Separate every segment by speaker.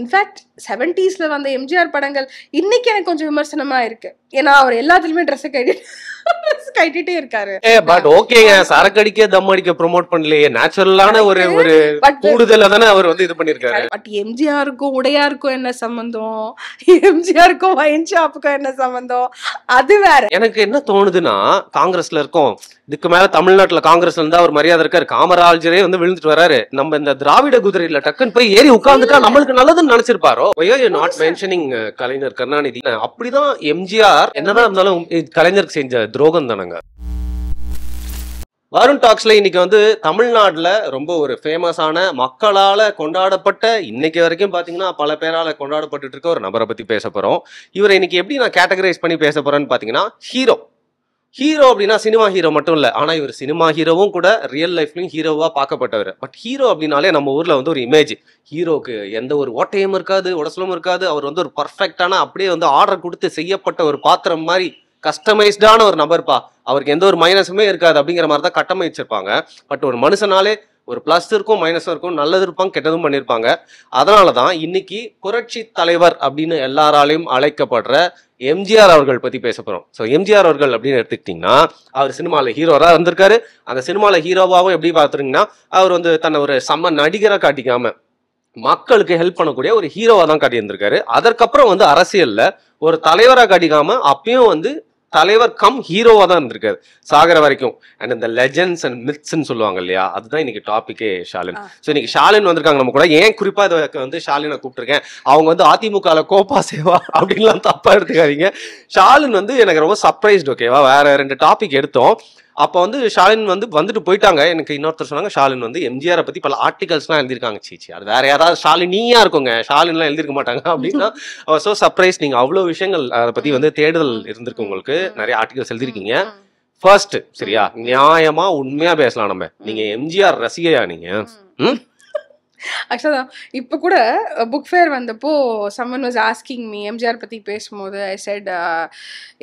Speaker 1: In fact செவன்டீஸில் வந்த எம்ஜிஆர் படங்கள் இன்னைக்கு எனக்கு கொஞ்சம் விமர்சனமாக இருக்குது ஏன்னா அவர் எல்லாத்துலேயுமே ட்ரெஸ்ஸை கட்டிட்டு கட்டிட்டே இருக்காரு
Speaker 2: பட் ஓகேங்க சரக்கு அடிக்க தம் அடிக்க ப்ரோமோட் பண்ணலையே நேச்சுரலான ஒரு ஒரு கூடுதல தானே அவர் வந்து இது பண்ணிருக்காரு பட்
Speaker 1: எம்ஜிஆருக்கும் உடையாருக்கும் என்ன சம்பந்தம் எம்ஜிஆருக்கும் வயன் ஷாப்புக்கும் என்ன சம்பந்தம் அது வேற
Speaker 2: எனக்கு என்ன தோணுதுன்னா காங்கிரஸ்ல இருக்கோம் இதுக்கு மேல தமிழ்நாட்டுல காங்கிரஸ்ல இருந்தா ஒரு மரியாதை இருக்காரு காமராஜரே வந்து விழுந்துட்டு வராரு நம்ம இந்த திராவிட குதிரையில டக்குன்னு போய் ஏறி உட்கார்ந்துட்டா நம்மளுக்கு நல்லதுன்னு நினைச்சிருப்பாரோ ஐயோ நாட் மென்ஷனிங் கலைஞர் கருணாநிதி அப்படிதான் எம்ஜிஆர் என்னதான் இருந்தாலும் கலைஞருக்கு செஞ்ச துரோகம் தானே தானுங்க வருண் டாக்ஸ்ல இன்னைக்கு வந்து தமிழ்நாட்டில் ரொம்ப ஒரு ஃபேமஸான மக்களால் கொண்டாடப்பட்ட இன்னைக்கு வரைக்கும் பார்த்தீங்கன்னா பல பேரால் கொண்டாடப்பட்டு இருக்க ஒரு நபரை பற்றி பேச போகிறோம் இவரை இன்னைக்கு எப்படி நான் கேட்டகரைஸ் பண்ணி பேச போகிறேன்னு பார்த்தீங்கன்னா ஹீரோ ஹீரோ அப்படின்னா சினிமா ஹீரோ மட்டும் இல்லை ஆனால் இவர் சினிமா ஹீரோவும் கூட ரியல் லைஃப்லையும் ஹீரோவாக பார்க்கப்பட்டவர் பட் ஹீரோ அப்படின்னாலே நம்ம ஊரில் வந்து ஒரு இமேஜ் ஹீரோக்கு எந்த ஒரு ஓட்டையும் இருக்காது உடசலும் இருக்காது அவர் வந்து ஒரு பர்ஃபெக்டான அப்படியே வந்து ஆர்டர் கொடுத்து செய்யப்பட்ட ஒரு பாத்திரம் மாதிரி கஸ்டமைஸ்டான ஒரு நபர்ப்பா அவருக்கு எந்த ஒரு மைனஸுமே இருக்காது அப்படிங்கிற மாதிரி தான் கட்டமைச்சிருப்பாங்க பட் ஒரு மனுஷனாலே ஒரு ப்ளஸ் இருக்கும் மைனஸும் இருக்கும் நல்லது இருப்பாங்க கெட்டதும் பண்ணியிருப்பாங்க அதனால தான் இன்னைக்கு புரட்சி தலைவர் அப்படின்னு எல்லாராலையும் அழைக்கப்படுற எம்ஜிஆர் அவர்கள் பற்றி பேச போகிறோம் ஸோ எம்ஜிஆர் அவர்கள் அப்படின்னு எடுத்துக்கிட்டிங்கன்னா அவர் சினிமாவில் ஹீரோராக இருந்திருக்காரு அந்த சினிமாவில் ஹீரோவாகவும் எப்படி பார்த்துருங்கன்னா அவர் வந்து தன்னை ஒரு சம்ம நடிகராக காட்டிக்காமல் மக்களுக்கு ஹெல்ப் பண்ணக்கூடிய ஒரு ஹீரோவாக தான் காட்டியிருந்திருக்காரு அதற்கப்புறம் வந்து அரசியலில் ஒரு தலைவராக காட்டிக்காமல் அப்பயும் வந்து தலைவர் கம் ஹீரோவாக தான் இருந்திருக்காரு சாகர வரைக்கும் அண்ட் இந்த லெஜெண்ட்ஸ் அண்ட் மித்ஸ்ன்னு சொல்லுவாங்க இல்லையா அதுதான் இன்னைக்கு டாப்பிக்கே ஷாலின் ஸோ இன்னைக்கு ஷாலின் வந்திருக்காங்க நம்ம கூட ஏன் குறிப்பாக இதை வந்து ஷாலினை கூப்பிட்டுருக்கேன் அவங்க வந்து அதிமுகவில் கோபா சேவா அப்படின்லாம் தப்பாக எடுத்துக்காதீங்க ஷாலின் வந்து எனக்கு ரொம்ப சர்ப்ரைஸ்டு ஓகேவா வேற ரெண்டு டாபிக் எடுத்தோம் அப்போ வந்து ஷாலின் வந்து வந்துட்டு போயிட்டாங்க எனக்கு இன்னொருத்தர் சொன்னாங்க ஷாலின் வந்து எம்ஜிஆரை பற்றி பல ஆர்டிகல்ஸ்லாம் எழுதியிருக்காங்க சீச்சி அது வேற யாராவது ஷாலினியாக இருக்குங்க ஷாலின்லாம் எழுதியிருக்க மாட்டாங்க அப்படின்னா ஸோ சர்ப்ரைஸ் நீங்கள் அவ்வளோ விஷயங்கள் அதை பற்றி வந்து தேடுதல் இருந்திருக்கு உங்களுக்கு நிறைய ஆர்டிகல்ஸ் எழுதியிருக்கீங்க ஃபர்ஸ்ட் சரியா நியாயமா உண்மையா பேசலாம் நம்ம நீங்க எம்ஜிஆர் ரசிகையா நீங்க
Speaker 1: ஆக்சுவலாக இப்போ கூட புக் ஃபேர் வந்தப்போ someone was asking me MGR பற்றி பேசும்போது ஐ சைட்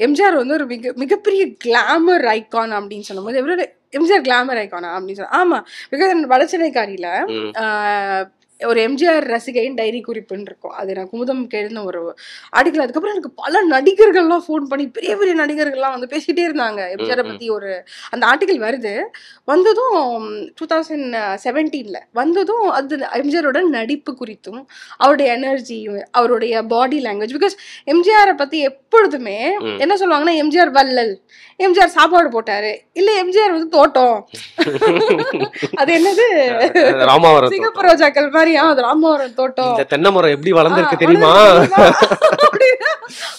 Speaker 1: எம்ஜிஆர் வந்து ஒரு மிக மிகப்பெரிய கிளாமர் ஐக்கான் அப்படின்னு சொல்லும்போது எவ்வளோ எம்ஜிஆர் கிளாமர் ஐக்கானா அப்படின்னு சொன்னால் ஆமாம் பிகாஸ் என் வடச்சென்னைக்காரியில் ஒரு எம்ஜிஆர் ரசிகையின் டைரி குறிப்புன்னு இருக்கும் அது நான் குமுதம் எழுந்த ஒரு ஆர்டிக்கல் அதுக்கப்புறம் எனக்கு பல நடிகர்கள்லாம் ஃபோன் பண்ணி பெரிய பெரிய நடிகர்கள்லாம் வந்து பேசிக்கிட்டே இருந்தாங்க எம்ஜிஆரை பற்றி ஒரு அந்த ஆர்டிக்கல் வருது வந்ததும் டூ தௌசண்ட் செவன்டீனில் வந்ததும் அது எம்ஜிஆரோட நடிப்பு குறித்தும் அவருடைய எனர்ஜி அவருடைய பாடி லாங்குவேஜ் பிகாஸ் எம்ஜிஆரை பற்றி எப்பொழுதுமே என்ன சொல்லுவாங்கன்னா எம்ஜிஆர் வல்லல் எம்ஜிஆர் சாப்பாடு போட்டாரு இல்ல எம்ஜிஆர் வந்து தோட்டம் அது என்னது ராமாவரம் சிகப்பு ரோஜாக்கள் மாதிரி அது ராமாவரம் தோட்டம்
Speaker 2: தென்னை எப்படி வளர்ந்துருக்கு தெரியுமா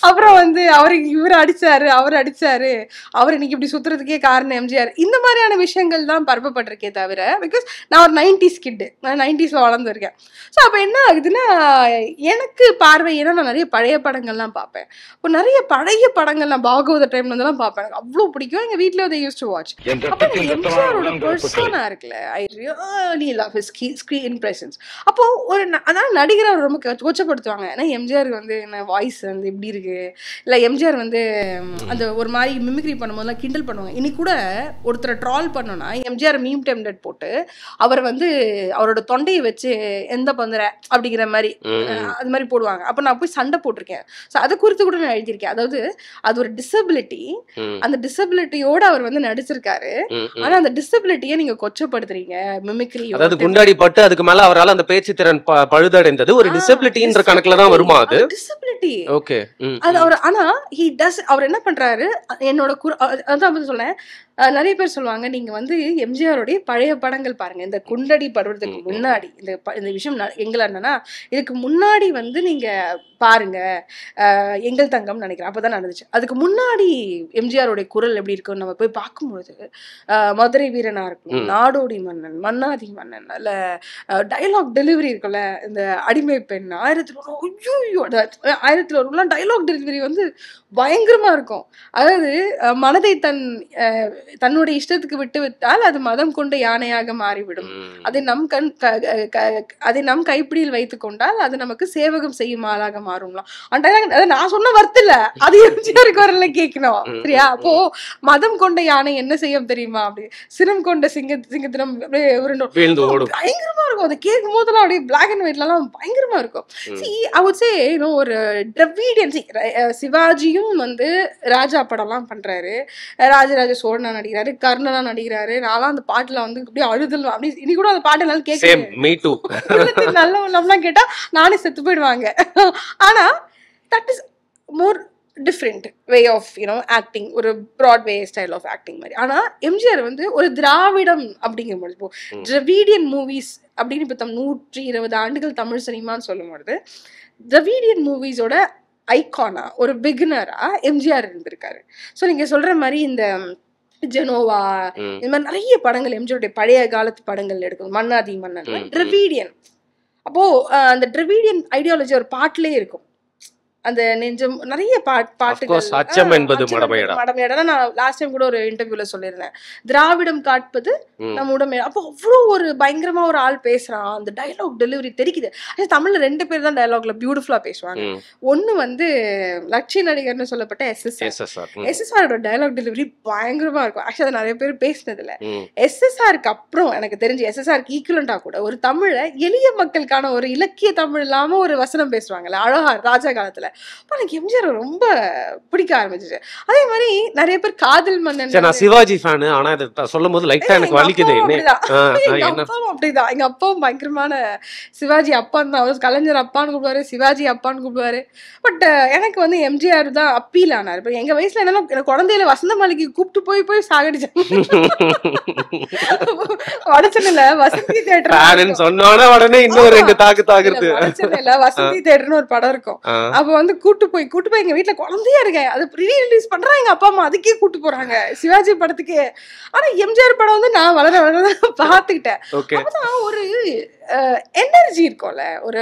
Speaker 1: அப்புறம் வந்து அவரு இவர் அடிச்சாரு அவர் அடிச்சாரு அவர் இன்னைக்கு இப்படி சுத்துறதுக்கே காரணம் எம்ஜிஆர் இந்த மாதிரியான விஷயங்கள் தான் பரப்பப்பட்டிருக்கே தவிர பிகாஸ் நான் ஒரு நைன்டிஸ் கிட்டு நான் நைன்டிஸ்ல வளர்ந்துருக்கேன் ஸோ அப்போ என்ன ஆகுதுன்னா எனக்கு பார்வை ஏன்னா நான் நிறைய பழைய படங்கள்லாம் பார்ப்பேன் இப்போ நிறைய பழைய படங்கள் நான் பாகவத டைம்ல இருந்தெல்லாம் பார்ப்பேன் அவ்வளோ பிடிக்கும் எங்கள் வீட்டில் அதை யூஸ் டு வாட்ச் அப்போ எம்ஜிஆரோட பர்சனா இருக்குல்ல I really love his screen presence அப்போ ஒரு அதனால நடிகர் அவர் ரொம்ப கோச்சப்படுத்துவாங்க ஏன்னா எம்ஜிஆர் வந்து என்ன வாய்ஸ் வந்து எப்படி இருக்கு இல்லை எம்ஜிஆர் வந்து அந்த ஒரு மாதிரி மிமிக்ரி பண்ணும்போதுலாம் கிண்டல் பண்ணுவாங்க இன்னைக்கு கூட ஒருத்தரை ட்ரால் பண்ணோன்னா எம்ஜிஆர் மீம் டெம்லெட் போட்டு அவர் வந்து அவரோட தொண்டையை வச்சு எந்த பந்துற அப்படிங்கிற மாதிரி அது மாதிரி போடுவாங்க அப்போ நான் போய் சண்டை போட்டிருக்கேன் ஸோ அதை குறித்து கூட நான் எழுதியிருக்கேன் அதாவது அது ஒரு டிசபிலிட்டி அந்த டிசபிலிட்டியோட அவர் வந்து நடிச்சிருக்காரு ஆனா அந்த டிசபிலிட்டியை நீங்க கொச்சப்படுத்துறீங்க மிமிக்ரி அதாவது குண்டாடி
Speaker 2: பட்டு அதுக்கு மேல அவரால் அந்த பேச்சு திறன் பழுதடைந்தது ஒரு டிசபிலிட்டின்ற கணக்குல தான் வருமா அது டிசபிலிட்டி ஓகே அது அவர்
Speaker 1: ஆனா ஹி டஸ் அவர் என்ன பண்றாரு என்னோட அதான் வந்து நிறைய பேர் சொல்லுவாங்க நீங்க வந்து எம்ஜிஆருடைய பழைய படங்கள் பாருங்க இந்த குண்டடி படுறதுக்கு முன்னாடி இந்த இந்த விஷயம் எங்களை என்னன்னா இதுக்கு முன்னாடி வந்து நீங்க பாருங்க எங்கள் தங்கம் நினைக்கிறேன் அப்பதான் நடந்துச்சு அதுக்கு முன்னாடி எம்ஜிஆருடைய குரல் எப்படி இருக்குன்னு நம்ம போய் பார்க்கும்பொழுது மதுரை வீரனா இருக்கும் நாடோடி மன்னன் மன்னாதி மன்னன் அல்ல டைலாக் டெலிவரி இருக்குல்ல இந்த அடிமை பெண் ஆயிரத்தி ஐயோ ஆயிரத்தி ஒரு டைலாக் டெலிவரி வந்து பயங்கரமா இருக்கும் அதாவது மனதை தன் தன்னுடைய இஷ்டத்துக்கு விட்டு விட்டால் அது மதம் கொண்ட யானையாக மாறிவிடும் அதை நம் கண் அதை நம் கைப்பிடியில் வைத்துக் கொண்டால் அது நமக்கு சேவகம் செய்யும் ஆளாக மாறும்லாம் நான் சொன்ன வருத்தில அது எம்ஜிஆர் குரல்ல கேட்கணும் சரியா அப்போ மதம் கொண்ட யானை என்ன செய்யும் தெரியுமா அப்படி சினம் கொண்ட சிங்க சிங்கத்தினம் அப்படியே பயங்கரமா இருக்கும் அதை கேட்கும் போதெல்லாம் அப்படியே பிளாக் அண்ட் எல்லாம் பயங்கரமா இருக்கும் ஒரு டிரவீடியன் சிவாஜியும் வந்து ராஜா படம் எல்லாம் பண்றாரு ராஜராஜ சோழன் நடிக்கிறாரு கர்ணனா நடிக்கிறாரு நான்லாம் அந்த பாட்டுல வந்து அப்படியே அழுதல் அப்படி இனி கூட அந்த பாட்டு நல்லா
Speaker 2: கேட்க
Speaker 1: நல்ல ஒண்ணம்லாம் கேட்டா நானே செத்து போயிடுவாங்க ஆனா that is more different way of you know acting ஒரு ப்ராட்வே ஸ்டைல் ஆஃப் ஆக்டிங் மாதிரி ஆனால் எம்ஜிஆர் வந்து ஒரு திராவிடம் பொழுது இப்போ திரவீடியன் மூவிஸ் அப்படின்னு இப்போ தம் நூற்றி இருபது ஆண்டுகள் தமிழ் சினிமான்னு சொல்லும்பொழுது திரவீடியன் மூவிஸோட ஐகானா ஒரு பிகினராக எம்ஜிஆர் இருந்திருக்காரு ஸோ நீங்கள் சொல்கிற மாதிரி இந்த ஜெனோவா இந்த மாதிரி நிறைய படங்கள் எம்ஜியோடைய பழைய காலத்து படங்கள் எடுக்கும் மன்னாதி மன்னன் டிரவிடியன் அப்போ அந்த டிரவிடியன் ஐடியாலஜி ஒரு பாட்டிலே இருக்கும் அந்த நெஞ்சம் நிறைய பாட் பாட்டுகள் அச்சம் என்பது நான் லாஸ்ட் டைம் கூட ஒரு இன்டர்வியூல சொல்லியிருந்தேன் திராவிடம் காட்பது நம்ம உடம்பு அப்போ அவ்வளோ ஒரு பயங்கரமா ஒரு ஆள் பேசுறான் அந்த டைலாக் டெலிவரி தெரிக்குது தமிழ்ல ரெண்டு பேர் தான் டைலாக்ல பியூட்டிஃபுல்லா பேசுவாங்க ஒன்னு வந்து லட்சிய நடிகர்னு சொல்லப்பட்ட எஸ் எஸ்எஸ்ஆரோட டைலாக் டெலிவரி பயங்கரமா இருக்கும் ஆக்சுவலி நிறைய பேர் எஸ் எஸ்எஸ்ஆருக்கு அப்புறம் எனக்கு தெரிஞ்சு எஸ்எஸ்ஆருக்கு ஈக்குவலண்டா கூட ஒரு தமிழ எளிய மக்களுக்கான ஒரு இலக்கிய தமிழ் இல்லாம ஒரு வசனம் பேசுவாங்கல்ல அழகா ராஜா காலத்துல அப்போ எனக்கு எம்ஜிஆர் ரொம்ப பிடிக்க ஆரம்பிச்சிச்சு அதே மாதிரி நிறைய பேர் காதல் மன்னன் நான்
Speaker 2: சிவாஜி ஃபேனு ஆனா இது சொல்லும் போது லைட்டா எனக்கு வலிக்குது அப்பாவும்
Speaker 1: அப்படிதான் எங்க அப்பாவும் பயங்கரமான சிவாஜி அப்பான்னு தான் அவர் கலைஞர் அப்பான்னு கூப்பிடுவாரு சிவாஜி அப்பான்னு கூப்பிடுவாரு பட் எனக்கு வந்து எம்ஜிஆர் தான் அப்பீல் ஆனார் இப்போ எங்க வயசுல என்னன்னா குழந்தையில வசந்த மாளிகை கூப்பிட்டு போய் போய் சாகடிச்சாங்க வடச்சனில் வசந்தி தேட்டர் சொன்னோட உடனே இன்னும் ரெண்டு தாக்கு தாக்குறது வசந்தி தேட்டர்னு ஒரு படம் இருக்கும் அப்போ வந்து கூட்டு போய் கூட்டு போய் எங்க வீட்டுல குழந்தையா இருக்க அது ப்ரீ ரிலீஸ் பண்றா எங்க அப்பா அம்மா அதுக்கே கூட்டு போறாங்க சிவாஜி படத்துக்கு ஆனா எம்ஜிஆர் படம் வந்து நான் வளர வளர பாத்துக்கிட்டேன் ஒரு எனர்ஜி இருக்கும்ல ஒரு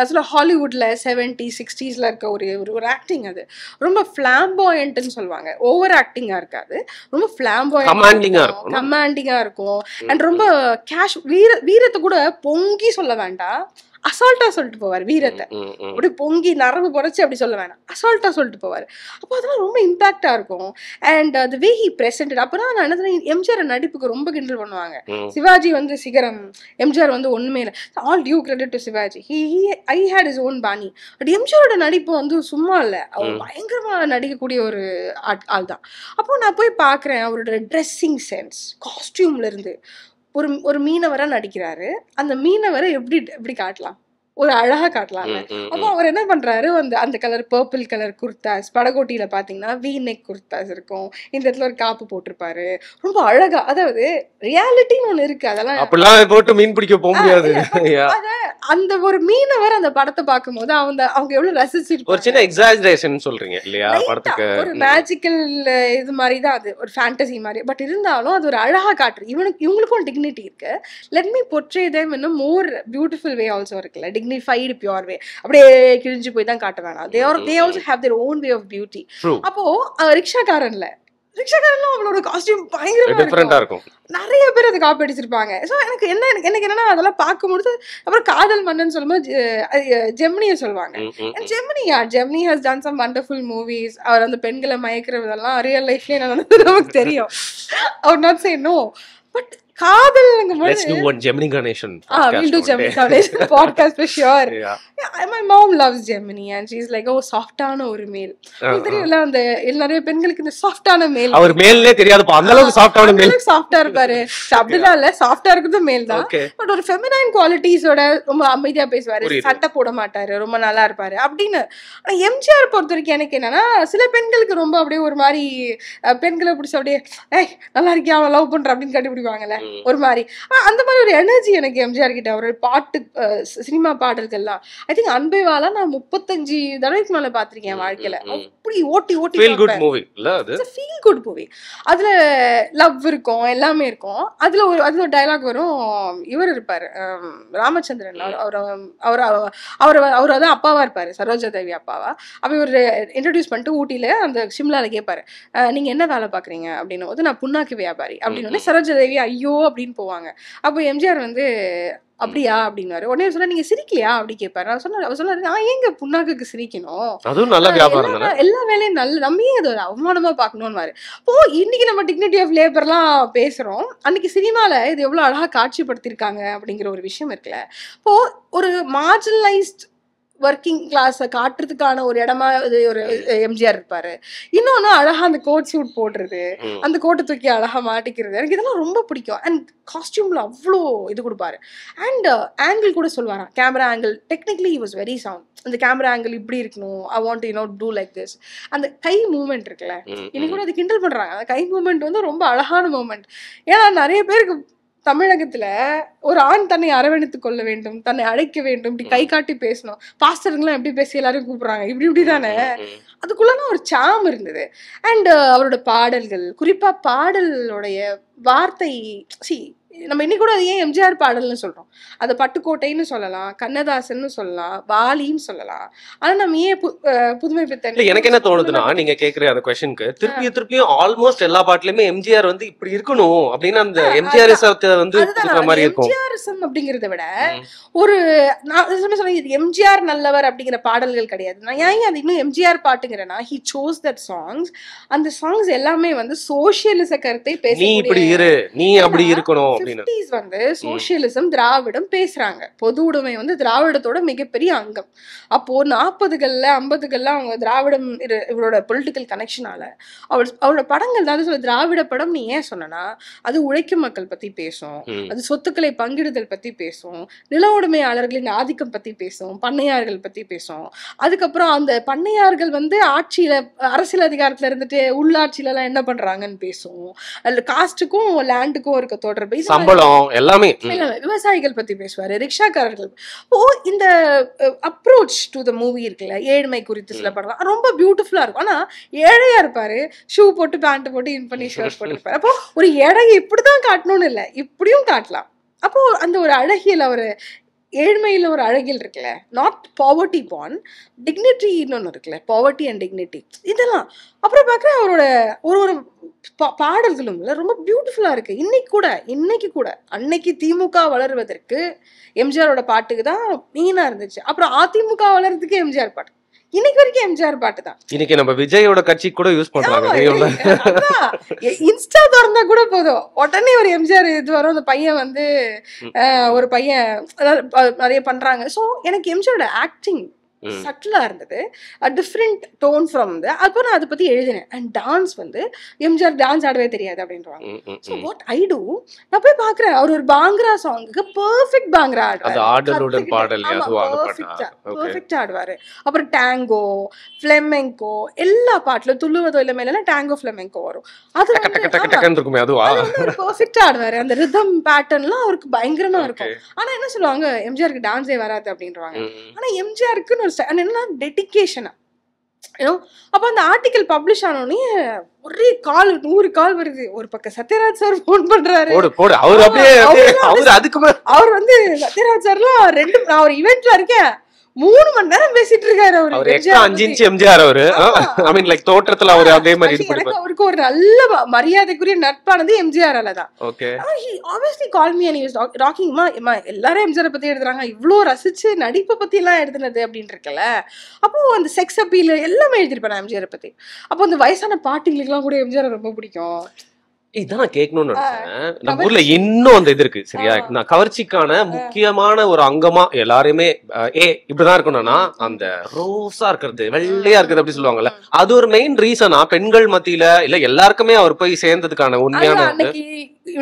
Speaker 1: ஆக்சுவலாக ஹாலிவுட்டில் செவன்டி சிக்ஸ்டீஸில் இருக்க ஒரு ஒரு ஆக்டிங் அது ரொம்ப ஃப்ளாம்பாயண்ட்னு சொல்லுவாங்க ஓவர் ஆக்டிங்காக இருக்காது ரொம்ப ஃப்ளாம்பாயண்டாக இருக்கும் கமாண்டிங்காக இருக்கும் அண்ட் ரொம்ப கேஷ் வீர வீரத்தை கூட பொங்கி சொல்ல வேண்டாம் அசால்ட்டா சொல்லிட்டு போவார் வீரத்தை அப்படி பொங்கி நரம்பு புரைச்சி அப்படி சொல்ல வேணாம் அசால்ட்டா சொல்லிட்டு போவார் அப்போ அதெல்லாம் ரொம்ப இம்பாக்டா இருக்கும் அண்ட் அது வே ஹி பிரசன்ட் அப்பதான் நான் என்ன எம்ஜிஆர் நடிப்புக்கு ரொம்ப கிண்டல் பண்ணுவாங்க சிவாஜி வந்து சிகரம் எம்ஜிஆர் வந்து ஒண்ணுமே இல்லை all due credit to Sivaji he he I hate his own பாணி பட் எம்ஜிஆரோட நடிப்பு வந்து சும்மா இல்லை அவர் பயங்கரமா நடிக்கக்கூடிய ஒரு ஆள் தான் அப்போ நான் போய் பார்க்குறேன் அவரோட ட்ரெஸ்ஸிங் சென்ஸ் காஸ்டியூம்ல இருந்து ஒரு ஒரு மீனவரா நடிக்கிறாரு அந்த மீனவரை எப்படி எப்படி காட்டலாம் ஒரு அழகா காட்டலாம் அப்போ அவர் என்ன பண்றாரு அந்த அந்த கலர் பர்பிள் கலர் குர்தாஸ் படகோட்டியில பாத்தீங்கன்னா வி நெக் குர்தாஸ் இருக்கும் இந்த இடத்துல ஒரு காப்பு போட்டிருப்பாரு ரொம்ப அழகா அதாவது ரியாலிட்டின்னு ஒண்ணு இருக்கு அதெல்லாம்
Speaker 2: போட்டு மீன் பிடிக்க போக முடியாது
Speaker 1: அந்த ஒரு மீனவர் அந்த படத்தை பார்க்கும்போது அவங்க அவங்க எவ்வளவு ரசிச்சிருக்கு
Speaker 2: ஒரு சின்ன எக்ஸாஜரேஷன் சொல்றீங்க இல்லையா படத்துக்கு ஒரு
Speaker 1: மேஜிக்கல் இது மாதிரி தான் அது ஒரு ஃபேண்டசி மாதிரி பட் இருந்தாலும் அது ஒரு அழகா காட்டுறது இவனுக்கு இவங்களுக்கும் டிக்னிட்டி இருக்கு லெட் மீ பொற்றே தேம் இன்னும் மோர் பியூட்டிஃபுல் வே ஆல்சோ இருக்குல்ல டிக்னிஃபைடு பியூர் வே அப்படியே கிழிஞ்சு போய் தான் காட்ட வேணாம் they are they also have their own way of beauty அப்போ ரிக்ஷாக்காரன்ல ரிக்ஷாக்காரெல்லாம் அவளோட காஸ்ட்யூம் பயங்கரமா இருக்கும் நிறைய பேர் அதை காப்பி அடிச்சிருப்பாங்க ஸோ எனக்கு என்ன எனக்கு என்னன்னா அதெல்லாம் பார்க்கும்போது அப்புறம் காதல் மன்னன் சொல்லும்போது ஜெமினியை சொல்லுவாங்க ஜெமினி யார் Gemini has done some wonderful movies அவர் அந்த பெண்களை மயக்கிறது இதெல்லாம் ரியல் லைஃப்லேயே நமக்கு தெரியும் அவர் நாட் சே நோ பட் காதல் போது let's do one
Speaker 2: Gemini Ganesan ah will do Gemini Ganesan podcast
Speaker 1: for sure my mom loves Gemini and she is like oh சாஃப்ட்டான ஒரு மேல் uh, தெரியல uh. அந்த நிறைய பெண்களுக்கு இந்த சாஃப்ட்டான மேல் அவர் மேல்லே
Speaker 2: தெரியாது அந்த அளவுக்கு சாஃப்ட்டான மேல்
Speaker 1: சாஃப்ட்டா இருப்பாரு அப்படிலாம் இல்ல சாஃப்ட்டா இருக்கிறது மேல் தான் பட் ஒரு ஃபெமினைன் குவாலிட்டிஸோட ரொம்ப அமைதியா பேசுவாரு சட்டை போட மாட்டாரு ரொம்ப நல்லா இருப்பாரு அப்படின்னு ஆனா எம்ஜிஆர் பொறுத்த வரைக்கும் எனக்கு என்னன்னா சில பெண்களுக்கு ரொம்ப அப்படியே ஒரு மாதிரி பெண்களை பிடிச்ச அப்படியே ஏய் நல்லா இருக்கியா அவன் லவ் பண்ற அப்படின்னு கண்டுபிடிப்பாங்கல்ல ஒரு மாதிரி அந்த மாதிரி ஒரு எனர்ஜி எனக்கு எம்ஜிஆர் கிட்ட அவரோட பாட்டு சினிமா பாடல்கள்லாம் ஐ திங்க் அன்பேவாலா நான் முப்பத்தஞ்சு தடவைக்கு மேல பாத்திருக்கேன் வாழ்க்கையில அப்படி ஓட்டி ஓட்டி ஃபீல் குட் மூவி இல்ல அது ஃபீல் குட் மூவி அதுல லவ் இருக்கும் எல்லாமே இருக்கும் அதுல ஒரு அதுல ஒரு டயலாக் வரும் இவர் இருப்பாரு ராமச்சந்திரன் அவர் அவர் அவர் அவர் தான் அப்பாவா இருப்பாரு சரோஜா தேவி அப்பாவா அப்படி ஒரு இன்ட்ரடியூஸ் பண்ணிட்டு ஊட்டியில அந்த சிம்லால கேட்பாரு நீங்க என்ன வேலை பாக்குறீங்க அப்படின்னு போது நான் புண்ணாக்கு வியாபாரி அப்படின்னு சரோஜா தேவி ஐயோ அப்படின்னு போவாங்க அப்போ எம்ஜிஆர் வந்து அப்படியா அப்படின்னாரு உடனே சொன்னா நீங்க சிரிக்கலையா அப்படி கேட்பாரு அவர் சொன்ன அவர் சொன்னாரு நான் ஏங்க புண்ணாக்குக்கு சிரிக்கணும் அதுவும் நல்ல வியாபாரம் எல்லா வேலையும் நல்ல நம்ம அது ஒரு அவமானமா பாக்கணும்னு ஓ இன்னைக்கு நம்ம டிக்னிட்டி ஆஃப் எல்லாம் பேசுறோம் அன்னைக்கு சினிமால இது எவ்வளவு அழகா காட்சிப்படுத்திருக்காங்க அப்படிங்கிற ஒரு விஷயம் இருக்குல்ல இப்போ ஒரு மார்ஜினலைஸ்ட் ஒர்க்கிங் கிளாஸை காட்டுறதுக்கான ஒரு இடமா இது ஒரு எம்ஜிஆர் இருப்பாரு இன்னொன்னு அழகா அந்த கோட் சூட் போடுறது அந்த கோட்டை தூக்கி அழகா மாட்டிக்கிறது எனக்கு இதெல்லாம் ரொம்ப பிடிக்கும் அண்ட் காஸ்டியூம்ல அவ்வளோ இது கொடுப்பாரு அண்ட் ஆங்கிள் uh, கூட சொல்லுவாராம் camera angle technically was very sound அந்த கேமரா ஆங்கிள் இப்படி இருக்கணும் I want you not to like this அந்த கை மூமெண்ட் இருக்குல்ல இன்னைக்கு கூட அது கிண்டல் பண்றாங்க அந்த கை மூமெண்ட் வந்து ரொம்ப அழகான மூமெண்ட் ஏன்னா நிறைய பேருக்கு தமிழகத்துல ஒரு ஆண் தன்னை அரவணைத்துக் கொள்ள வேண்டும் தன்னை அழைக்க வேண்டும் இப்படி கை காட்டி பேசணும் பாஸ்டருங்களாம் எப்படி பேசி எல்லாரும் கூப்பிடுறாங்க இப்படி இப்படி தானே அதுக்குள்ளலாம் ஒரு சாம் இருந்தது அண்ட் அவரோட பாடல்கள் குறிப்பா பாடலுடைய வார்த்தை சி நம்ம கூட ஏன் எம்ஜிஆர் பாடல்னு சொல்கிறோம் அதை பட்டுக்கோட்டைன்னு சொல்லலாம் கண்ணதாசன்னு சொல்லலாம் வாலின்னு சொல்லலாம் ஆனால் நம்ம ஏன் புதுமை பித்தன் எனக்கு என்ன தோணுதுன்னா
Speaker 2: நீங்கள் கேட்குற அந்த கொஷனுக்கு திருப்பியும் திருப்பியும் ஆல்மோஸ்ட் எல்லா பாட்டிலையுமே எம்ஜிஆர் வந்து இப்படி இருக்கணும் அப்படின்னு அந்த எம்ஜிஆர் வந்து மாதிரி இருக்கும்
Speaker 1: அப்படிங்கிறத விட ஒரு நான் சொன்னேன் இது எம்ஜிஆர் நல்லவர் அப்படிங்கிற பாடல்கள் கிடையாது நான் ஏன் அது இன்னும் எம்ஜிஆர் பாட்டுங்கிறேன்னா ஹி சோஸ் தட் சாங்ஸ் அந்த சாங்ஸ் எல்லாமே வந்து சோசியலிச கருத்தை பேசி நீ இப்படி இரு
Speaker 2: நீ அப்படி இருக்கணும் பிப்டிஸ்
Speaker 1: வந்து சோசியலிசம் திராவிடம் பேசுறாங்க பொது உடைமை வந்து திராவிடத்தோட மிகப்பெரிய அங்கம் அப்போ நாற்பதுகள்ல ஐம்பதுகள்ல அவங்க திராவிடம் இவரோட பொலிட்டிக்கல் கனெக்ஷனால அவள் அவரோட படங்கள் தான் சொல்ல திராவிட படம் நீ ஏன் சொன்னா அது உழைக்கும் மக்கள் பத்தி பேசும் அது சொத்துக்களை பங்கிடுதல் பத்தி பேசும் நில உடைமையாளர்களின் ஆதிக்கம் பத்தி பேசும் பண்ணையார்கள் பத்தி பேசும் அதுக்கப்புறம் அந்த பண்ணையார்கள் வந்து ஆட்சியில அரசியல் அதிகாரத்துல இருந்துட்டு உள்ளாட்சியில எல்லாம் என்ன பண்றாங்கன்னு பேசும் அதுல காஸ்டுக்கும் லேண்டுக்கும் இருக்க தொடர்பு சம்பளம் எல்லாமே விவசாயிகள் பத்தி பேசுவாரு ரிக்ஷாக்காரர்கள் ஓ இந்த அப்ரோச் டு த மூவி இருக்குல்ல ஏழ்மை குறித்து சில படம் ரொம்ப பியூட்டிஃபுல்லா இருக்கும் ஆனா ஏழையா இருப்பாரு ஷூ போட்டு பேண்ட் போட்டு இன் பண்ணி ஷர்ட் போட்டுருப்பாரு அப்போ ஒரு ஏழை இப்படிதான் காட்டணும்னு இல்லை இப்படியும் காட்டலாம் அப்போ அந்த ஒரு அழகியல் அவர் ஏழ்மையில் ஒரு அழகில் இருக்குல்ல நாட் பாவர்ட்டி பான் டிக்னிட்டின்னு ஒன்று இருக்குல்ல பாவர்ட்டி அண்ட் டிக்னிட்டி இதெல்லாம் அப்புறம் பார்க்குற அவரோட ஒரு ஒரு பா பாடல்களும் இல்லை ரொம்ப பியூட்டிஃபுல்லாக இருக்குது இன்னைக்கு கூட இன்னைக்கு கூட அன்னைக்கு திமுக வளருவதற்கு எம்ஜிஆரோட பாட்டுக்கு தான் மெயினாக இருந்துச்சு அப்புறம் அதிமுக வளர்றதுக்கு எம்ஜிஆர் பாட்டு இன்னைக்கு வரைக்கும் எம்ஜிஆர் பாட்டு தான்
Speaker 2: இன்னைக்கு நம்ம விஜயோட கட்சி கூட யூஸ் பண்றாங்க
Speaker 1: இன்ஸ்டா திறந்தா கூட போதும் உடனே ஒரு எம்ஜிஆர் இது வரும் அந்த பையன் வந்து ஒரு பையன் நிறைய பண்றாங்க ஸோ எனக்கு எம்ஜிஆரோட ஆக்டிங் சட்டிலாக இருந்தது டிஃப்ரெண்ட் டோன் ஃப்ரம் வந்து அப்போ நான் அதை பற்றி எழுதினேன் அண்ட் டான்ஸ் வந்து எம்ஜிஆர் டான்ஸ் ஆடவே தெரியாது அப்படின்றாங்க ஸோ வாட் ஐ டூ நான் போய் பார்க்குறேன் அவர் ஒரு பாங்க்ரா சாங்குக்கு பர்ஃபெக்ட் பாங்க்ரா பர்ஃபெக்டாக ஆடுவார் அப்புறம் டேங்கோ ஃப்ளெமெங்கோ எல்லா பாட்டிலும் துள்ளுவதோ இல்லை மேலாம் டேங்கோ ஃப்ளெமெங்கோ வரும் அது பர்ஃபெக்டாக ஆடுவார் அந்த ரிதம் பேட்டர்ன்லாம் அவருக்கு பயங்கரமாக இருக்கும் ஆனால் என்ன சொல்லுவாங்க எம்ஜிஆருக்கு டான்ஸே வராது அப்படின்றாங்க ஆனால் எம்ஜிஆருக்குன்னு ஒரு அண்ட் என்னன்னா டெடிக்கேஷனாக ஏன்னோ அப்போ அந்த ஆர்டிக்கல் பப்ளிஷ் ஆனோடனே ஒரே கால் நூறு கால் வருது ஒரு பக்கம் சத்யராஜ் சார் ஃபோன் பண்றாரு அவர் அப்படியே அவர் அதுக்கு அவர் வந்து சத்யராஜ் சார்லாம் ரெண்டு நான் ஒரு இவெண்ட்ல இருக்கேன் மூணு மணி நேரம் பேசிட்டு இருக்காரு அவரு அவர் எக்ஸ்ட்ரா அஞ்சு இன்ச்
Speaker 2: எம்ஜிஆர் அவரு ஐ மீன் லைக் தோற்றத்துல அவர் அதே மாதிரி எனக்கு
Speaker 1: அவருக்கு ஒரு நல்ல மரியாதைக்குரிய நட்பானது எம்ஜிஆர் அலதான் okay he obviously call me and he ராக்கிங்மா எல்லாரும் எம்ஜிஆர் பத்தி எழுதுறாங்க இவ்ளோ ரசிச்சு நடிப்பை பத்தி எல்லாம் எழுதுனது அப்படின்னு இருக்கல அப்போ அந்த செக்ஸ் அப்பீல் எல்லாமே எழுதிருப்பேன் எம்ஜிஆர் பத்தி அப்போ அந்த வயசான பாட்டிங்களுக்கு எல்லாம் கூட எம்ஜிஆர் ரொம்ப பிடிக்கும்
Speaker 2: இதான் கேட்கணும்னு நினைச்சேன் நம்ம ஊர்ல இன்னும் அந்த இது இருக்கு சரியா நான் கவர்ச்சிக்கான முக்கியமான ஒரு அங்கமா எல்லாருமே ஏ இப்படிதான் இருக்கணும்னா அந்த ரோஸா இருக்கிறது வெள்ளையா இருக்கிறது அப்படி சொல்லுவாங்கல்ல அது ஒரு மெயின் ரீசனா பெண்கள் மத்தியில இல்ல எல்லாருக்குமே அவர் போய் சேர்ந்ததுக்கான உண்மையான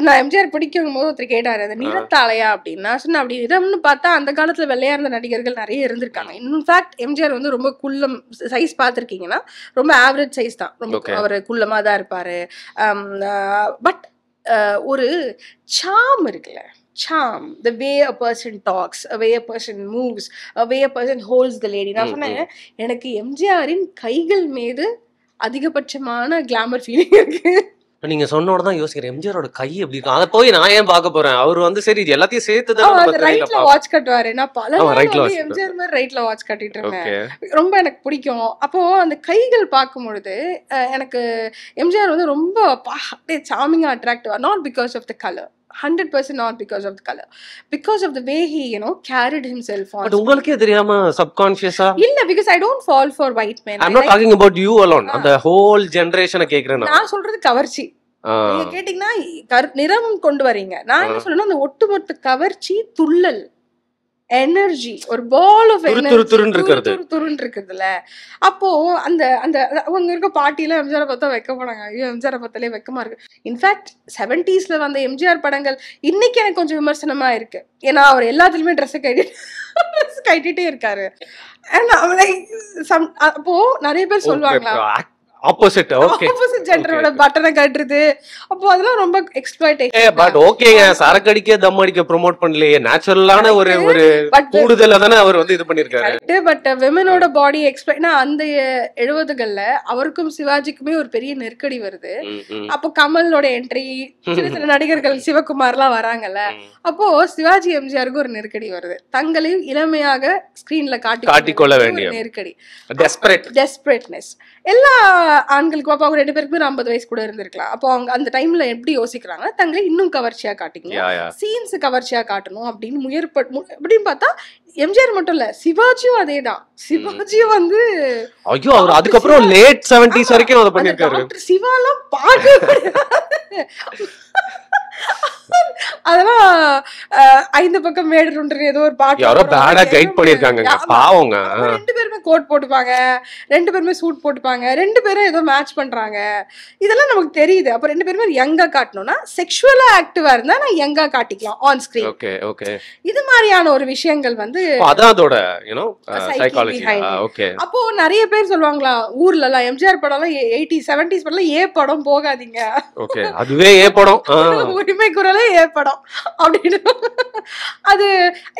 Speaker 1: நான் எம்ஜிஆர் பிடிக்கும் போது ஒருத்தர் கேட்டாரு அந்த நிறத்தாலையா அப்படின்னு நான் சொன்னேன் அப்படி விதம்னு பார்த்தா அந்த காலத்துல வெள்ளையா இருந்த நடிகர்கள் நிறைய இருந்திருக்காங்க இன்ஃபேக்ட் எம்ஜிஆர் வந்து ரொம்ப குள்ளம் சைஸ் பார்த்துருக்கீங்கன்னா ரொம்ப ஆவரேஜ் சைஸ் தான் ரொம்ப அவர் குள்ளமா தான் இருப்பாரு பட் ஒரு சாம் இருக்குல்ல charm the way a person talks a way a person moves a way a person holds the lady நான் mm-hmm. சொன்னேன் எனக்கு எம்ஜிஆரின் கைகள் மீது அதிகபட்சமான கிளாமர் ஃபீலிங் இருக்கு
Speaker 2: இப்போ நீங்கள் சொன்னோட தான் யோசிக்கிறேன் எம்ஜிஆரோட கை எப்படி இருக்கும் அதை போய் நான் ஏன் பார்க்க போறேன் அவர் வந்து சரி இது எல்லாத்தையும் சேர்த்து தான் ரைட்ல வாட்ச்
Speaker 1: கட்டுவாரு நான் பல எம்ஜிஆர் மாதிரி ரைட்ல வாட்ச் கட்டிட்டு இருக்கேன் ரொம்ப எனக்கு பிடிக்கும் அப்போ அந்த கைகள் பார்க்கும் பொழுது எனக்கு எம்ஜிஆர் வந்து ரொம்ப அப்படியே சாமிங்கா அட்ராக்டிவா not because of the colour hundred percent not because of the colour because of the way he you know carried himself on
Speaker 2: உங்களுக்கே தெரியாம சப்கான்ஷியஸா
Speaker 1: இல்ல because I don't fall for white man I am not talking about
Speaker 2: you alone அந்த whole ஜெனரேஷனை கேக்குறேன்
Speaker 1: நான் சொல்றது கவர்ச்சி ah. நீங்க கேட்டீங்கன்னா நிறமும் கொண்டு வரீங்க நான் என்ன ah. சொல்லணும் அந்த ஒட்டுமொத்த கவர்ச்சி துள்ளல் எனர்ஜி ஒரு பால் ஆஃப் துருன்னு இருக்குதுல அப்போ அந்த அந்த அவங்க இருக்க பாட்டியில எம்ஜிஆர் பார்த்தா வைக்க போனாங்க ஐயோ எம்ஜிஆர் பார்த்தாலே வெக்கமா இருக்கு இன்ஃபேக்ட் செவன்டிஸ்ல வந்த எம்ஜிஆர் படங்கள் இன்னைக்கு எனக்கு கொஞ்சம் விமர்சனமா இருக்கு ஏன்னா அவர் எல்லாத்துலயுமே ட்ரெஸ்ஸை கட்டி ட்ரெஸ் கட்டிட்டே இருக்காரு அண்ட் அவளை சம் அப்போ நிறைய பேர் சொல்லுவாங்களா
Speaker 2: ஆப்போசிட் ஓகே
Speaker 1: ஆப்போசிட் ஜெண்டரோட பட்டனை கட்டுறது அப்போ அதெல்லாம் ரொம்ப எக்ஸ்ப்ளாய்டேஷன் பட்
Speaker 2: ஓகேங்க சரக்கு அடிக்க தம் அடிக்க ப்ரோமோட் பண்ணலையே நேச்சுரலான ஒரு ஒரு கூடுதலா தான அவர் வந்து இது பண்ணிருக்காரு
Speaker 1: பட் விமனோட பாடி எக்ஸ்ப்ளைனா அந்த எழுபதுகள்ல அவருக்கும் சிவாஜிக்குமே ஒரு பெரிய நெருக்கடி வருது அப்போ கமலோட என்ட்ரி சின்ன சின்ன நடிகர்கள் சிவகுமார்லாம் வராங்கல்ல அப்போ சிவாஜி எம்ஜிஆருக்கு ஒரு நெருக்கடி வருது தங்களையும் இளமையாக ஸ்கிரீன்ல காட்டி காட்டிக்கொள்ள வேண்டிய நெருக்கடி டெஸ்பரேட் டெஸ்பரேட்னஸ் எல்லா ஆண்களுக்கும் அப்போ அவங்க ரெண்டு பேருக்குமே ஐம்பது வயசு கூட இருந்திருக்கலாம் அப்போ அவங்க அந்த டைம்ல எப்படி யோசிக்கிறாங்க தங்களை இன்னும் கவர்ச்சியா காட்டிக்கணும் சீன்ஸ் கவர்ச்சியா காட்டணும் அப்படின்னு முயற்பட்டு அப்படின்னு பார்த்தா எம்ஜிஆர் மட்டும் இல்ல சிவாஜியும் அதே தான் சிவாஜியும் வந்து
Speaker 2: ஐயோ அவர் அதுக்கப்புறம் லேட் செவன்டிஸ் வரைக்கும் அதை பண்ணிருக்காரு
Speaker 1: சிவாலாம் பாட்டு அதெல்லாம் ஐந்து பக்கம் மேடுன்ற ஏதோ ஒரு பாட்டு யாரோ பேடா கைட் பண்ணிருக்காங்க பாவங்க ரெண்டு பேருமே கோட் போட்டுப்பாங்க ரெண்டு பேருமே சூட் போட்டுப்பாங்க ரெண்டு பேரும் ஏதோ மேட்ச் பண்றாங்க இதெல்லாம் நமக்கு தெரியுது அப்ப ரெண்டு பேருமே யங்கா காட்டணும்னா செக்ஷுவலா ஆக்டிவா இருந்தா நான் யங்கா காட்டிக்கலாம் ஆன் ஸ்கிரீன் ஓகே ஓகே இது மாதிரியான ஒரு விஷயங்கள் வந்து அதான்
Speaker 2: அதோட சைக்காலஜி ஓகே
Speaker 1: அப்போ நிறைய பேர் சொல்லுவாங்களா ஊர்ல எல்லாம் எம்ஜிஆர் படம் எல்லாம் எயிட்டி செவன்டிஸ் படம் ஏ படம் போகாதீங்க
Speaker 2: ஓகே அதுவே ஏ படம்
Speaker 1: உரிமை குரலே ஏற்படும் அப்படின்னு அது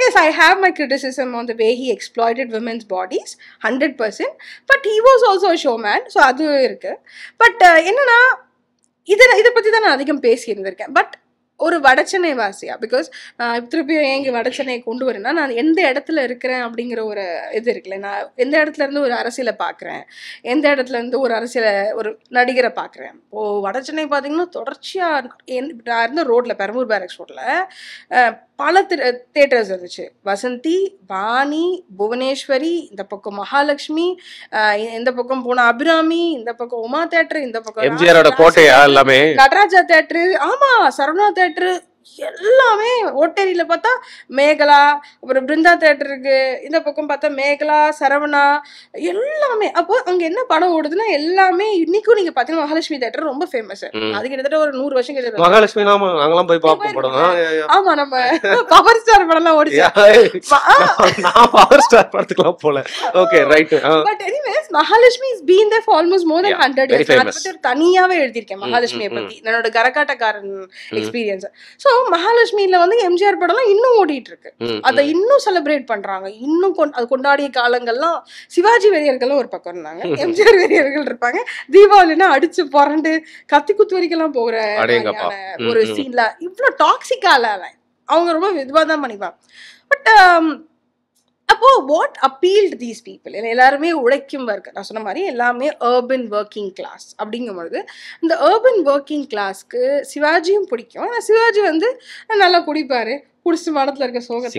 Speaker 1: yes I have my criticism on the way he exploited women's bodies hundred percent but he was also showman so அதுவும் இருக்குது பட் என்னென்னா இதை இதை பற்றி தான் நான் அதிகம் பேசியிருந்திருக்கேன் பட் ஒரு வடச்சென்னை வாசியா பிகாஸ் நான் திருப்பியும் ஏங்கி இங்கே வடச்சென்னையை கொண்டு வரேன்னா நான் எந்த இடத்துல இருக்கிறேன் அப்படிங்கிற ஒரு இது இருக்குல்ல நான் எந்த இடத்துல இருந்து ஒரு அரசியலை பார்க்குறேன் எந்த இடத்துல இருந்து ஒரு அரசியலை ஒரு நடிகரை பார்க்குறேன் இப்போது வடச்சென்னை பார்த்தீங்கன்னா தொடர்ச்சியாக நான் இருந்த ரோட்டில் பெரம்பூர் பேரக்ஸ் ரோட்டில் பல தேட்டர்ஸ் இருந்துச்சு வசந்தி வாணி புவனேஸ்வரி இந்த பக்கம் மகாலட்சுமி இந்த பக்கம் போன அபிராமி இந்த பக்கம் உமா தேட்டர் இந்த பக்கம் எம்ஜிஆரோட
Speaker 2: கோட்டையா எல்லாமே
Speaker 1: நடராஜா தேட்டரு ஆமா சரவணா தேட்டரு எல்லாமே ஓட்டேரியில் பார்த்தா மேகலா அப்புறம் பிருந்தா தேட்டர் இருக்குது இந்த பக்கம் பார்த்தா மேகலா சரவணா எல்லாமே அப்போ அங்கே என்ன படம் ஓடுதுன்னா எல்லாமே இன்னைக்கும் நீங்கள் பார்த்தீங்கன்னா மகாலட்சுமி தேட்டர் ரொம்ப ஃபேமஸ் அது கிட்டத்தட்ட ஒரு நூறு வருஷம் கிட்ட மகாலட்சுமி
Speaker 2: நாங்களாம் போய் பார்ப்போம் படம்
Speaker 1: ஆமாம் நம்ம பவர் ஸ்டார் படம்லாம் ஓடிச்சா
Speaker 2: பவர் ஸ்டார் படத்துக்குலாம் போல okay right
Speaker 1: but anyways Mahalakshmi is been there for almost more than hundred years தனியாகவே எழுதியிருக்கேன் மகாலட்சுமியை பற்றி என்னோட கரகாட்டக்காரன் எக்ஸ்பீரியன்ஸ் ஸோ இன்னும் மகாலட்சுமியில வந்து எம்ஜிஆர் படம்லாம் இன்னும் ஓடிட்டு இருக்கு அதை இன்னும் செலிப்ரேட் பண்றாங்க இன்னும் அது கொண்டாடிய காலங்கள்லாம் சிவாஜி வெறியர்கள் ஒரு பக்கம் இருந்தாங்க எம்ஜிஆர் வெறியர்கள் இருப்பாங்க தீபாவளினா அடிச்சு புரண்டு கத்தி குத்து வரைக்கெல்லாம் போகிற ஒரு சீன்ல இவ்வளவு டாக்ஸிக்கால அவங்க ரொம்ப இதுவாக தான் பண்ணிப்பான் but what appealed these people எல்லாருமே உழைக்கும் வர்க்கு நான் சொன்ன மாதிரி எல்லாமே ஏர்பன் ஒர்க்கிங் கிளாஸ் அப்படிங்கும்பொழுது இந்த ஏர்பன் ஒர்க்கிங் கிளாஸ்க்கு சிவாஜியும் பிடிக்கும் ஆனால் சிவாஜி வந்து நல்லா குடிப்பார் குடிச்சு மனத்துல இருக்க சோக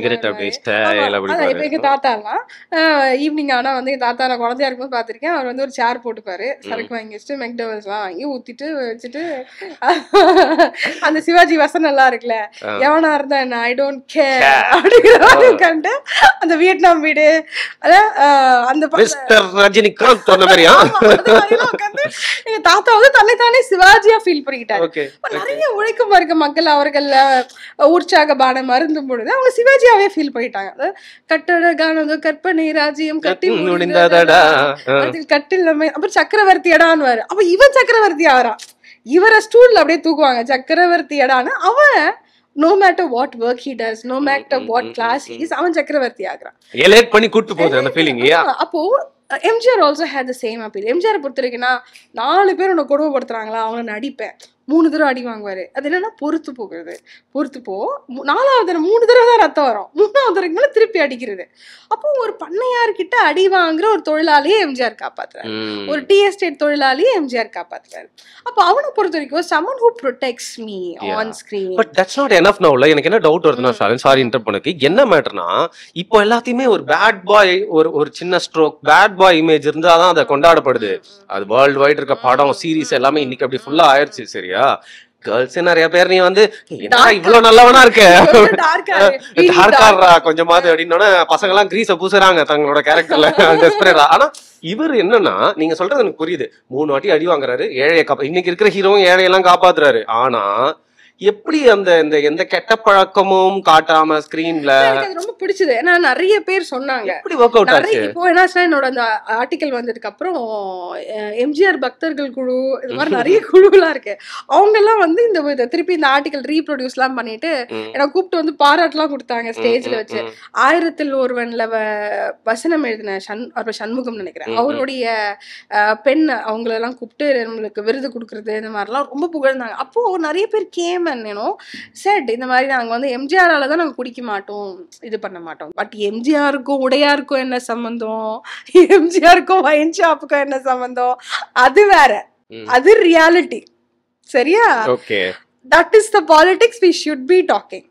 Speaker 1: இப்ப எங்க தாத்தா தாத்தாலாம் ஈவினிங் ஆனா வந்து எங்க தாத்தா நான் குழந்தையா இருக்கும் பாத்திருக்கேன் அவர் வந்து ஒரு சேர் போட்டுப்பாரு சரக்கு வாங்கி வச்சுட்டு மெக்டவல்ஸ் வாங்கி ஊத்திட்டு வச்சுட்டு அந்த சிவாஜி வசம் நல்லா இருக்குல்ல எவனா இருந்தா என்ன ஐ டோன்ட் கேர் அப்படிங்கிற மாதிரி உட்காந்து அந்த வியட்நாம் வீடு அதான் அந்த
Speaker 2: ரஜினிகாந்த் சொன்ன மாதிரியா
Speaker 1: எங்க தாத்தா வந்து தன்னைத்தானே சிவாஜியா ஃபீல் பண்ணிக்கிட்டாரு நிறைய உழைக்கும் இருக்க மக்கள் அவர்கள் உற்சாக பானமா வருந்தும் பொழுது அவங்க சிவாஜியாவே ஃபீல் பண்ணிட்டாங்க அதாவது கட்டட கானதோ கற்பனை ராஜ்யம் கட்டி முடிந்ததடா அதில் கட்டில் அப்புறம் சக்கரவர்த்தி இடான்னு அப்ப இவன் சக்கரவர்த்தி ஆறா இவரை ஸ்டூல்ல அப்படியே தூக்குவாங்க சக்கரவர்த்தி இடான்னு அவன் no matter what work he does no matter what class he's அவன் சக்கரவர்த்தி ஆகிறான்
Speaker 2: எலேட் பண்ணி கூட்டு போகுது அந்த ஃபீலிங்
Speaker 1: அப்போ MGR also had the same appeal MGR பொறுத்த வரைக்கும் நாலு பேர் உன்னை கொடுமைப்படுத்துறாங்களா அவனை நடிப்பேன் மூணு தடவை அடி வாங்குவார் அது என்னன்னா பொறுத்து போகிறது பொறுத்து போ நாலாவது தடவை மூணு தடவை தான் ரத்தம் வரும் மூணாவது தடவைக்கு திருப்பி அடிக்கிறது அப்போ ஒரு பண்ணையார்கிட்ட அடி வாங்குற ஒரு தொழிலாளியே எம்ஜிஆர் காப்பாத்துறாரு ஒரு டி எஸ்டேட் தொழிலாளியே எம்ஜிஆர் காப்பாத்துறாரு அப்போ அவனை பொறுத்த வரைக்கும் someone who protects me on screen
Speaker 2: but that's not enough நவுல எனக்கு என்ன டவுட் வருதுன்னா சாரி இன்டர் பண்ணுக்கு என்ன மேட்டர்னா இப்போ எல்லாத்தையுமே ஒரு பேட் பாய் ஒரு ஒரு சின்ன ஸ்ட்ரோக் பேட் பாய் இமேஜ் இருந்தால் தான் அதை கொண்டாடப்படுது mm. அது வேர்ல்டு வைட் இருக்க படம் சீரீஸ் mm. எல்லாமே இன்னைக்கு அப்படி ஃபுல்லாக mm. ஆயிடுச்சு சரியா இல்லையா கேர்ள்ஸ் நிறைய பேர் நீ வந்து இவ்வளவு நல்லவனா இருக்க கொஞ்சம் மாதிரி அப்படின்னா பசங்க எல்லாம் கிரீஸ பூசுறாங்க தங்களோட கேரக்டர்ல ஆனா இவர் என்னன்னா நீங்க சொல்றது எனக்கு புரியுது மூணு வாட்டி அடி வாங்குறாரு ஏழைய காப்பா இன்னைக்கு இருக்கிற ஹீரோவும் ஏழையெல்லாம் காப்பாத்துறாரு ஆனா எப்படி அந்த இந்த எந்த கெட்ட பழக்கமும் காட்டாம ஸ்கிரீன்ல ரொம்ப
Speaker 1: பிடிச்சது ஏன்னா நிறைய பேர் சொன்னாங்க எப்படி ஒர்க் அவுட் ஆச்சு இப்போ என்ன என்னோட அந்த ஆர்டிக்கல் வந்ததுக்கு அப்புறம் எம்ஜிஆர் பக்தர்கள் குழு இது மாதிரி நிறைய குழுலாம் இருக்கு அவங்க எல்லாம் வந்து இந்த திருப்பி இந்த ஆர்டிகல் ரீப்ரொடியூஸ் எல்லாம் பண்ணிட்டு என்ன கூப்பிட்டு வந்து பாராட்டுலாம் கொடுத்தாங்க ஸ்டேஜ்ல வச்சு ஆயிரத்தில் ஒருவன்ல வசனம் எழுதின சண் சண்முகம் நினைக்கிறேன் அவருடைய பெண் அவங்களெல்லாம் கூப்பிட்டு நம்மளுக்கு விருது கொடுக்கறது இந்த மாதிரிலாம் ரொம்ப புகழ்ந்தாங்க அப்போ நிறைய பேர் கேம் சேர்மன் ஏனோ செட் இந்த மாதிரி நாங்கள் வந்து எம்ஜிஆரால் தான் நாங்கள் குடிக்க மாட்டோம் இது பண்ண மாட்டோம் பட் எம்ஜிஆருக்கும் உடையாருக்கும் என்ன சம்மந்தம் எம்ஜிஆருக்கும் வயன் ஷாப்புக்கும் என்ன சம்மந்தம் அது வேற அது ரியாலிட்டி சரியா that is the politics we should be talking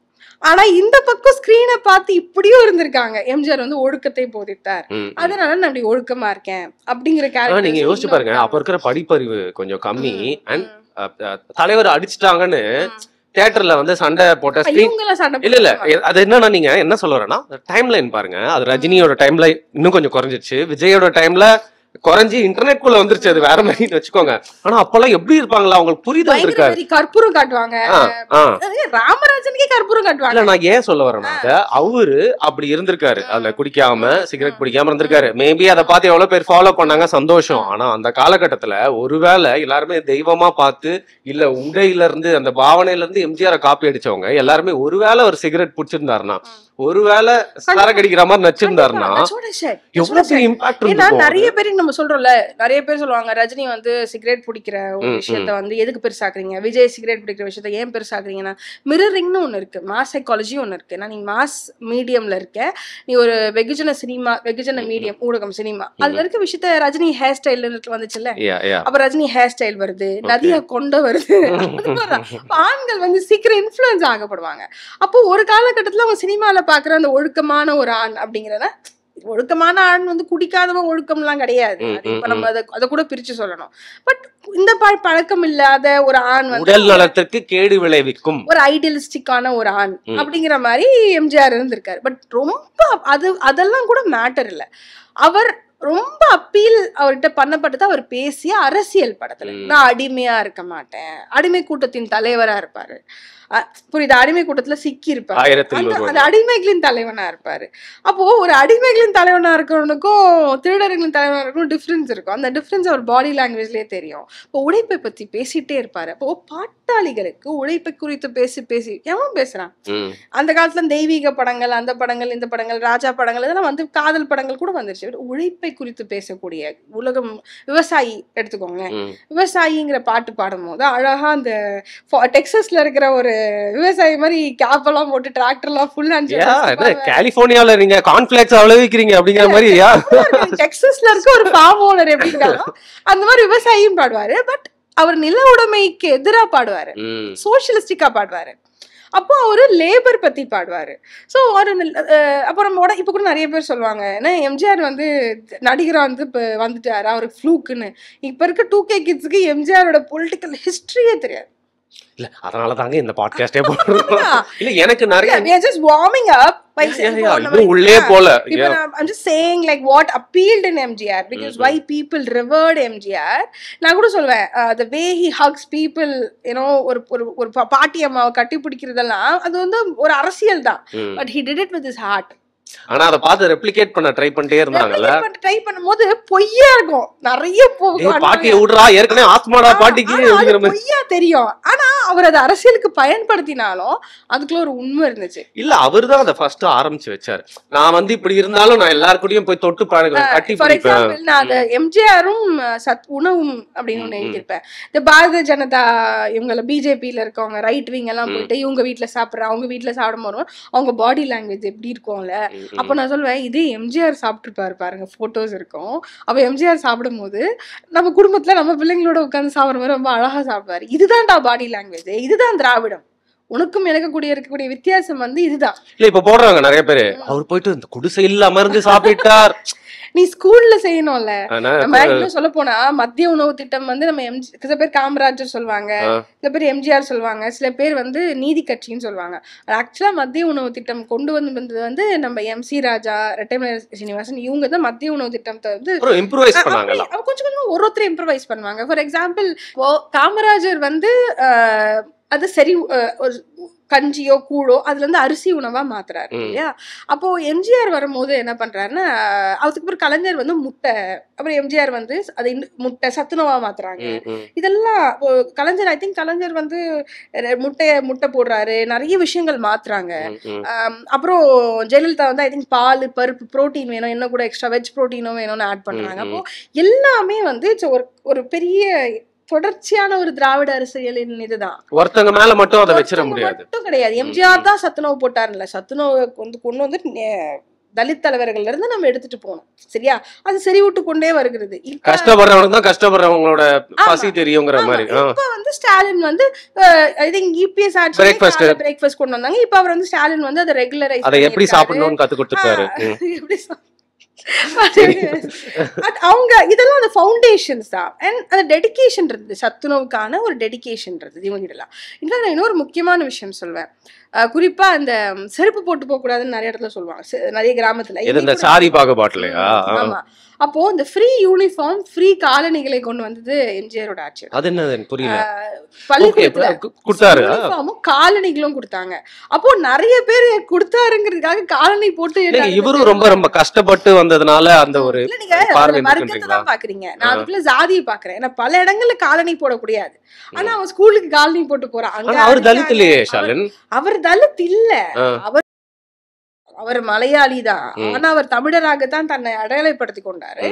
Speaker 1: ஆனா இந்த பக்கம் ஸ்கிரீனை பார்த்து இப்படியும் இருந்திருக்காங்க எம்ஜிஆர் வந்து ஒழுக்கத்தை போதித்தார் அதனால நான் அப்படி ஒழுக்கமா இருக்கேன் அப்படிங்கிற கேரக்டர் நீங்க யோசிச்சு பாருங்க
Speaker 2: அப்ப இருக்கிற படிப்பறிவு கொஞ்சம் கம்மி அண்ட் தலைவர் அடிச்சிட்டாங்கன்னு தியேட்டர்ல வந்து சண்டை போட்ட இல்ல இல்ல அது என்னன்னா நீங்க என்ன சொல்ல வரேன்னா டைம் லைன் பாருங்க அது ரஜினியோட டைம்ல இன்னும் கொஞ்சம் குறைஞ்சிருச்சு விஜயோட டைம்ல குறைஞ்சி இன்டர்நெட் குள்ள வந்துருச்சு அது வேற மாதிரி வச்சுக்கோங்க ஆனா அப்பெல்லாம் எப்படி இருப்பாங்களா அவங்களுக்கு புரியுது இருக்காது
Speaker 1: கற்பூரம் காட்டுவாங்க ராமராஜனுக்கே கற்பூரம் காட்டுவாங்க நான்
Speaker 2: ஏன் சொல்ல வரேன் அவரு அப்படி இருந்திருக்காரு அதுல குடிக்காம சிகரெட் பிடிக்காம இருந்திருக்காரு மேபி அதை பார்த்து எவ்வளவு பேர் ஃபாலோ பண்ணாங்க சந்தோஷம் ஆனா அந்த காலகட்டத்துல ஒருவேளை எல்லாருமே தெய்வமா பார்த்து இல்ல உடையில இருந்து அந்த பாவனையில இருந்து எம்ஜிஆர் காப்பி அடிச்சவங்க எல்லாருமே ஒருவேளை ஒரு சிகரெட் பிடிச்சிருந்தாருன்னா ஒருவேளை சரக்கு மாதிரி நச்சிருந்தாருன்னா எவ்வளவு பெரிய இம்பாக்ட் நிறைய
Speaker 1: பேர் நம்ம சொல்றோம்ல நிறைய பேர் சொல்லுவாங்க ரஜினி வந்து சிகரெட் பிடிக்கிற ஒரு விஷயத்த வந்து எதுக்கு பெருசாக்குறீங்க விஜய் சிகரெட் பிடிக்கிற விஷயத்த ஏன் பெருசாக்குறீங்கன்னா மிரரிங்னு ஒன்று இருக்கு மாஸ் சைக்காலஜி ஒன்று இருக்கு நான் நீ மாஸ் மீடியம்ல இருக்க நீ ஒரு வெகுஜன சினிமா வெகுஜன மீடியம் ஊடகம் சினிமா அதுல இருக்க விஷயத்த ரஜினி ஹேர் ஸ்டைல் வந்துச்சுல்ல அப்ப ரஜினி ஹேர் ஸ்டைல் வருது நதியா கொண்ட வருது ஆண்கள் வந்து சீக்கிரம் இன்ஃபுளுன்ஸ் ஆகப்படுவாங்க அப்போ ஒரு காலகட்டத்தில் அவங்க சினிமாவில் பார்க்குற அந்த ஒழுக்கமான ஒரு ஆண் அப்படிங்கிறத ஒழுக்கமான ஆண் வந்து குடிக்காதவன் ஒழுக்கம்லாம் கிடையாது இப்ப நம்ம அதை அதை கூட பிரிச்சு சொல்லணும் பட் இந்த பழக்கம் இல்லாத ஒரு ஆண் வந்து உடல்
Speaker 2: நலத்திற்கு கேடு விளைவிக்கும்
Speaker 1: ஒரு ஐடியலிஸ்டிக்கான ஒரு ஆண் அப்படிங்கிற மாதிரி எம்ஜிஆர் இருந்திருக்காரு பட் ரொம்ப அது அதெல்லாம் கூட மேட்டர் இல்ல அவர் ரொம்ப அப்பீல் அவர்கிட்ட பண்ணப்பட்டது அவர் பேசிய அரசியல் படத்துல நான் அடிமையா இருக்க மாட்டேன் அடிமை கூட்டத்தின் தலைவரா இருப்பாரு புரியுது அடிமை கூட்டத்துல சிக்கி இருப்பாரு அந்த அடிமைகளின் தலைவனா இருப்பாரு அப்போ ஒரு அடிமைகளின் தலைவனா இருக்கிறவனுக்கும் திருடர்களின் தலைவனா இருக்கும் டிஃபரன்ஸ் இருக்கும் அந்த டிஃபரன்ஸ் அவர் பாடி லாங்குவேஜ்லயே தெரியும் இப்போ உழைப்பை பத்தி பேசிட்டே இருப்பாரு அப்போ பாட்டாளிகளுக்கு உழைப்பை குறித்து பேசி பேசி எவன் பேசுறான் அந்த காலத்துல தெய்வீக படங்கள் அந்த படங்கள் இந்த படங்கள் ராஜா படங்கள் இதெல்லாம் வந்து காதல் படங்கள் கூட வந்துருச்சு உழைப்பை குறித்து பேசக்கூடிய உலகம் விவசாயி எடுத்துக்கோங்களேன் விவசாயிங்கிற பாட்டு பாடும் போது அழகா அந்த டெக்ஸஸ்ல இருக்கிற ஒரு விவசாயி மாதிரி கேப் எல்லாம் போட்டு டிராக்டர் எல்லாம் ஃபுல் அஞ்சு
Speaker 2: கலிபோர்னியால நீங்க கான்ஃபிளாக்ஸ் அவ்வளவு விக்கிறீங்க அப்படிங்கிற மாதிரி
Speaker 1: டெக்ஸஸ்ல இருக்க ஒரு ஃபார்ம் ஓனர் எப்படின்னாலும் அந்த மாதிரி விவசாயியும் பாடுவாரு பட் அவர் நில உடைமைக்கு எதிராக பாடுவாரு சோசியலிஸ்டிக்கா பாடுவாரு அப்போ அவர் லேபர் பத்தி பாடுவாரு ஸோ அவர் அப்போ நம்ம இப்போ கூட நிறைய பேர் சொல்லுவாங்க ஏன்னா எம்ஜிஆர் வந்து நடிகராக வந்து இப்போ வந்துட்டாரு அவருக்கு ஃப்ளூக்குன்னு இப்போ இருக்க டூ கே கிட்ஸுக்கு எம்ஜிஆரோட பொலிட்டிக்கல் ஹிஸ்ட்ரியே தெரியாது
Speaker 2: இல்ல அதனால தாங்க இந்த பாட்காஸ்டே இல்ல எனக்கு நிறைய
Speaker 1: வார்மிங் mm-hmm. அப் uh, பாட்டி அம்மாவை கட்டி பிடிக்கிறதெல்லாம் அது வந்து ஒரு அரசியல் தான் but he it with heart
Speaker 2: ஆனா அதை பார்த்து ரெப்ளிகேட் பண்ண ட்ரை பண்ணிட்டே இருந்தாங்கல்ல
Speaker 1: ட்ரை பண்ணும்போது பொய்யா இருக்கும் நிறைய பாட்டியை விடுறா ஏற்கனவே
Speaker 2: ஆத்மாடா பாட்டிக்கு பொய்யா
Speaker 1: தெரியும் ஆனா அவர் அதை அரசியலுக்கு பயன்படுத்தினாலும் அதுக்குள்ள ஒரு உண்மை இருந்துச்சு இல்ல
Speaker 2: அவர் தான் அதை ஃபர்ஸ்ட் ஆரம்பிச்சு வச்சாரு நான் வந்து இப்படி இருந்தாலும் நான் எல்லாருக்கூடயும் போய் தொட்டு பழகுவேன் கட்டி ஃபார் எக்ஸாம்பிள் நான் அதை
Speaker 1: எம்ஜிஆரும் சத் உணவும் அப்படின்னு ஒன்று எழுதியிருப்பேன் இந்த பாரதிய ஜனதா இவங்கள பிஜேபியில இருக்கவங்க ரைட் விங் எல்லாம் போயிட்டு இவங்க வீட்டுல சாப்பிடுற அவங்க வீட்டுல சாப்பிடும் போறோம் அவங்க பாடி லாங்குவேஜ் எப்படி இருக்கும்ல அப்ப நான் சொல்லுவேன் இது எம்ஜிஆர் சாப்பிட்டுருப்பாரு பாருங்க போட்டோஸ் இருக்கும் அப்ப எம்ஜிஆர் சாப்பிடும் போது நம்ம குடும்பத்துல நம்ம பிள்ளைங்களோட உட்காந்து சாப்பிட்ற மாதிரி ரொம்ப அழகா சாப்பிடுவாரு இதுதான்டா பாடி லாங்குவேஜ் இதுதான் திராவிடம் உனக்கும் கூடிய இருக்கக்கூடிய வித்தியாசம் வந்து இதுதான்
Speaker 2: இல்ல இப்ப போடுறாங்க நிறைய பேரு அவர் போயிட்டு இந்த குடிசை இல்லாம இருந்து சாப்பிட்டார்
Speaker 1: நீ ஸ்கூல்ல செய்யணும்ல நம்ம இன்னும் சொல்ல போனா மத்திய உணவு திட்டம் வந்து நம்ம எம்ஜி சில பேர் காமராஜர் சொல்லுவாங்க சில பேர் எம்ஜிஆர் சொல்லுவாங்க சில பேர் வந்து நீதி கட்சின்னு சொல்லுவாங்க ஆக்சுவலா மத்திய உணவு திட்டம் கொண்டு வந்தது வந்து நம்ம எம் சி ராஜா ரெட்டைமலை சீனிவாசன் இவங்க தான் மத்திய உணவு திட்டத்தை வந்து கொஞ்சம் கொஞ்சம் ஒருத்தர் இம்ப்ரவைஸ் பண்ணுவாங்க ஃபார் எக்ஸாம்பிள் காமராஜர் வந்து அது சரி ஒரு கஞ்சியோ கூழோ அதுல இருந்து அரிசி உணவா மாத்துறாரு இல்லையா அப்போ எம்ஜிஆர் வரும்போது என்ன பண்றாருன்னா அதுக்கு அப்புறம் கலைஞர் வந்து முட்டை அப்புறம் எம்ஜிஆர் வந்து அது முட்டை சத்துணவா மாத்துறாங்க இதெல்லாம் கலைஞர் ஐ திங்க் கலைஞர் வந்து முட்டையை முட்டை போடுறாரு நிறைய விஷயங்கள் மாத்துறாங்க அப்புறம் ஜெயலலிதா வந்து ஐ திங்க் பால் பருப்பு ப்ரோட்டீன் வேணும் என்ன கூட எக்ஸ்ட்ரா வெஜ் ப்ரோட்டீனும் வேணும்னு ஆட் பண்றாங்க அப்போ எல்லாமே வந்து ஒரு ஒரு பெரிய தொடர்ச்சியான ஒரு திராவிட அரசியலின் இதுதான்
Speaker 2: ஒருத்தங்க மேல மட்டும் அதை வச்சிட முடியாது
Speaker 1: மட்டும் கிடையாது எம்ஜிஆர் தான் சத்துணவு போட்டார்ல சத்துணவு வந்து கொண்டு வந்து தலித் தலைவர்கள்ல இருந்து நம்ம எடுத்துட்டு போனோம் சரியா அது செறிவூட்டு கொண்டே வருகிறது
Speaker 2: கஷ்டப்படுறவங்க தான் கஷ்டப்படுறவங்களோட பசி தெரியுங்கிற மாதிரி இப்போ
Speaker 1: வந்து ஸ்டாலின் வந்து I think EPS breakfast breakfast கொண்டு வந்தாங்க இப்போ அவர் வந்து ஸ்டாலின் வந்து அதை ரெகுலரைஸ் அதை எப்படி சாப்பிடணும்னு
Speaker 2: கத்து கொடுத்துருக்காரு
Speaker 1: எப்படி அவங்க இதெல்லாம் அந்த ஃபவுண்டேஷன்ஸ் தான் அண்ட் அந்த டெடிக்கேஷன் இருந்தது சத்துணவுக்கான ஒரு டெடிக்கேஷன் இருந்தது இவங்க இதெல்லாம் நான் இன்னொரு முக்கியமான விஷயம் சொல்வேன் குறிப்பா அந்த செருப்பு போட்டு போக கூடாதுன்னு நிறைய இடத்துல சொல்லுவாங்க நிறைய கிராமத்துல இந்த சாரி
Speaker 2: பாகுபாட்டுலயா ஆமா
Speaker 1: அப்போ இந்த ஃப்ரீ யூனிஃபார்ம் ஃப்ரீ காலணிகளை கொண்டு வந்தது எம்ஜிஆரோட ஆட்சி
Speaker 2: அது என்னது புரியல
Speaker 1: பள்ளிக்கூடத்துல காலணிகளும் கொடுத்தாங்க அப்போ நிறைய பேர் கொடுத்தாருங்கிறதுக்காக காலணி போட்டு இவரும் ரொம்ப ரொம்ப
Speaker 2: கஷ்டப்பட்டு வந்ததுனால அந்த ஒரு
Speaker 1: மருத்துவத்தை தான் பாக்குறீங்க நான் அதுக்குள்ள ஜாதியை பாக்குறேன் ஏன்னா பல இடங்கள்ல காலணி முடியாது ஆனா அவன் ஸ்கூலுக்கு காலனி போட்டு போறான் அவர் தலித் இல்லையே அவர் தலித் இல்ல அவர் அவர் மலையாளி தான் ஆனா அவர் தமிழராகத்தான் தன்னை அடையாளப்படுத்தி கொண்டாரு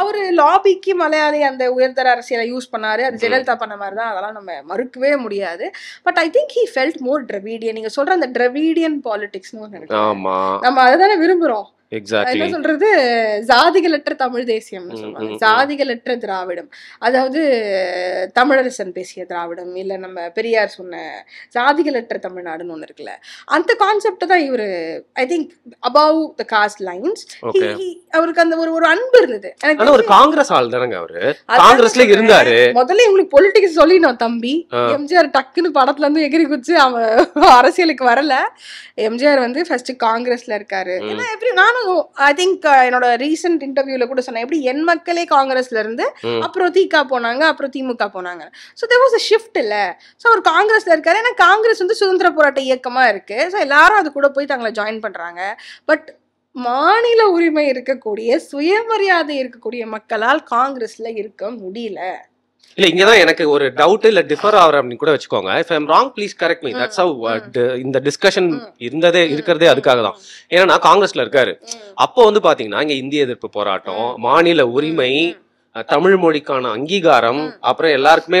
Speaker 1: அவரு லாபிக்கு மலையாளி அந்த உயர்தர அரசியலை யூஸ் பண்ணாரு அது ஜெயலலிதா பண்ண மாதிரி தான் அதெல்லாம் நம்ம மறுக்கவே முடியாது but I think he felt more Dravidian நீங்க சொல்ற அந்த டிரவீடியன் பாலிடிக்ஸ் நம்ம அதை தானே விரும்புறோம் என்ன சொல்றது ஜாதிகளற்ற தமிழ் தேசியம் சொல்லுவாங்க ஜாதிகளற்ற திராவிடம் அதாவது தமிழரசன் பேசிய திராவிடம் இல்ல நம்ம பெரியார் சொன்ன ஜாதிகளற்ற தமிழ்நாடுன்னு ஒண்ணு இருக்குல்ல அந்த கான்செப்ட் தான் இவரு I think above the caste lines அவருக்கு அந்த ஒரு ஒரு அன்பு இருந்தது எனக்கு ஒரு காங்கிரஸ்
Speaker 2: ஆள் தானங்க அவரு காங்கிரஸ்ல இருந்தாரு
Speaker 1: முதல்ல இவங்களுக்கு பொலிட்டிக்ஸ் சொல்லினோம் தம்பி எம்ஜிஆர் டக்குன்னு படத்துல இருந்து எகிரி குச்சி அவன் அரசியலுக்கு வரல எம்ஜிஆர் வந்து ஃபர்ஸ்ட் காங்கிரஸ்ல இருக்காரு ஏன்னா எப்படி நானும் ஐ திங்க் uh, என்னோட ரீசெண்ட் இன்டர்வியூல கூட சொன்னேன் எப்படி என் மக்களே காங்கிரஸ்ல இருந்து அப்புறம் திகா போனாங்க அப்புறம் திமுக போனாங்க so there was a shift இல்லை ஸோ அவர் காங்கிரஸ்ல இருக்காரு ஏன்னா காங்கிரஸ் வந்து சுதந்திர போராட்ட இயக்கமா இருக்கு ஸோ எல்லாரும் அது கூட போய் தங்களை ஜாயின் பண்றாங்க பட் மாநில உரிமை இருக்கக்கூடிய சுயமரியாதை இருக்கக்கூடிய மக்களால் காங்கிரஸ்ல இருக்க முடியல
Speaker 2: இல்ல இங்க தான் எனக்கு ஒரு டவுட் இல்ல டிஃபர் ஆகிற அப்படின்னு கூட வச்சுக்கோங்க if I'm wrong please correct me that's how இந்த டிஸ்கஷன் இருந்ததே இருக்கிறதே அதுக்காக தான் ஏன்னா நான் காங்கிரஸ்ல இருக்காரு அப்போ வந்து பாத்தீங்கன்னா இங்க இந்திய எதிர்ப்பு போராட்டம் மாநில உரிமை தமிழ் மொழிக்கான அங்கீகாரம் அப்புறம் எல்லாருக்குமே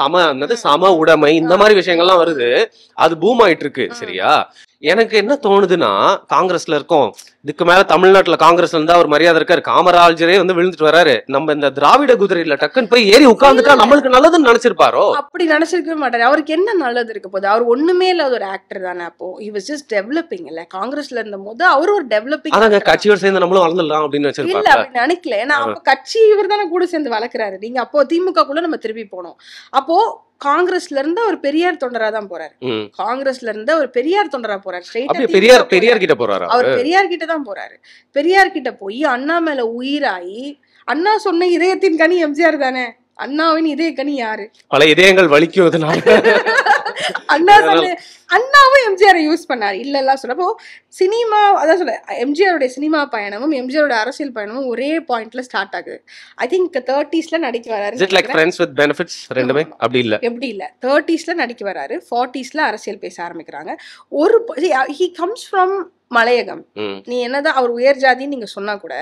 Speaker 2: சம சம உடைமை இந்த மாதிரி விஷயங்கள்லாம் வருது அது பூம் ஆயிட்டு இருக்கு சரியா எனக்கு என்ன தோணுதுன்னா காங்கிரஸ்ல இருக்கோம் இதுக்கு மேல தமிழ்நாட்டுல காங்கிரஸ்ல இருந்தா ஒரு மரியாதை இருக்காரு காமராஜரே வந்து விழுந்துட்டு வராரு நம்ம இந்த திராவிட குதிரையில டக்குன்னு போய் ஏறி உட்கார்ந்துட்டா நம்மளுக்கு நல்லதுன்னு நினைச்சிருப்பாரோ
Speaker 1: அப்படி நினைச்சிருக்கவே மாட்டாரு அவருக்கு என்ன நல்லது இருக்க போகுது அவர் ஒண்ணுமே இல்லாத ஒரு ஆக்டர் தானே அப்போ ஹி வாஸ் ஜஸ்ட் டெவலப்பிங் இல்ல காங்கிரஸ்ல இருந்த போது அவரு ஒரு டெவலப்பிங் அதாங்க
Speaker 2: கட்சியோட சேர்ந்து நம்மளும் வளர்ந்துடலாம் அப்படின்னு வச்சிருப்பாரு இல்ல
Speaker 1: நினைக்கல ஏன்னா அப்ப கட்சி இவர் தானே கூட சேர்ந்து வளர்க்கிறாரு நீங்க அப்போ திமுக குள்ள நம்ம திரும்பி போனோம் அப்போ காங்கிரஸ்ல இருந்து அவர் பெரியார் தொண்டரா தான் போறாரு காங்கிரஸ்ல இருந்து அவர் பெரியார் தொண்டரா போறாரு பெரியார் பெரியார்
Speaker 2: கிட்ட போறாரு அவர்
Speaker 1: பெரியார் கிட்ட தான் போறாரு பெரியார் கிட்ட போய் அண்ணா மேல உயிராயி அண்ணா சொன்ன இதயத்தின் கனி எம்ஜிஆர் தானே அண்ணாவின் இதய கனி யாரு
Speaker 2: பல இதயங்கள் வலிக்குவதுனால
Speaker 1: அண்ணா சொல்லு அண்ணாவும் எம்ஜிஆரை யூஸ் பண்ணார் இல்லைலாம் சொல்லப்போ சினிமா அதான் சொல்ல எம்ஜிஆருடைய சினிமா பயணமும் எம்ஜிஆரோட அரசியல் பயணமும் ஒரே பாயிண்ட்ல ஸ்டார்ட் ஆகுது ஐ திங்க் தேர்ட்டிஸ்ல நடிக்க வராரு லைக் ஃப்ரெண்ட்ஸ்
Speaker 2: வித் பெனிஃபிட்ஸ் ரெண்டுமே அப்படி இல்ல
Speaker 1: எப்படி இல்ல தேர்ட்டிஸ்ல நடிக்க வராரு ஃபார்ட்டிஸ்ல அரசியல் பேச ஆரம்பிக்கிறாங்க ஒரு ஹி கம்ஸ் ஃப்ரம் மலையகம் நீ என்னதான் அவர் உயர் ஜாதின்னு நீங்க சொன்னா கூட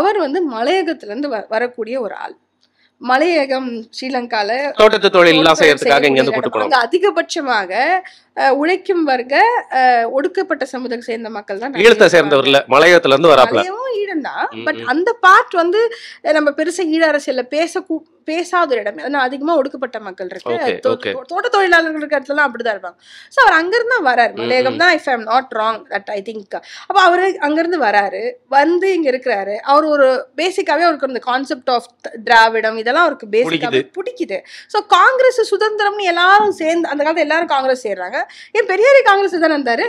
Speaker 1: அவர் வந்து மலையகத்துல இருந்து வரக்கூடிய ஒரு ஆள் மலையகம் ஸ்ரீலங்கால தோட்டத்து
Speaker 2: தொழில் இங்க
Speaker 1: அதிகபட்சமாக உழைக்கும் வர்க்க ஒடுக்கப்பட்ட சமூகத்தை சேர்ந்த மக்கள் தான் ஈழத்தை
Speaker 2: சேர்ந்தவர்ல மலையத்துல இருந்து வராப்ல
Speaker 1: ஈழம் தான் பட் அந்த பார்ட் வந்து நம்ம பெருசா ஈழ அரசியல பேச பேசாத ஒரு இடம் ஏன்னா அதிகமா ஒடுக்கப்பட்ட மக்கள் இருக்கு தோட்ட தொழிலாளர்கள் இருக்கிற இடத்துல அப்படிதான் இருப்பாங்க ஸோ அவர் அங்கிருந்து வராரு மலையகம் தான் if I not wrong that I think அப்போ அவர் அங்கிருந்து வராரு வந்து இங்க இருக்கிறாரு அவர் ஒரு பேசிக்காவே அவருக்கு அந்த கான்செப்ட் ஆஃப் திராவிடம் இதெல்லாம் அவருக்கு பேசிக்காவே பிடிக்குது ஸோ காங்கிரஸ் சுதந்திரம்னு எல்லாரும் சேர்ந்து அந்த காலத்துல எல்லாரும் காங்கிரஸ் சேர்றாங்க ஏன் பெரியாரி காங்கிரஸ் தானே இருந்தாரு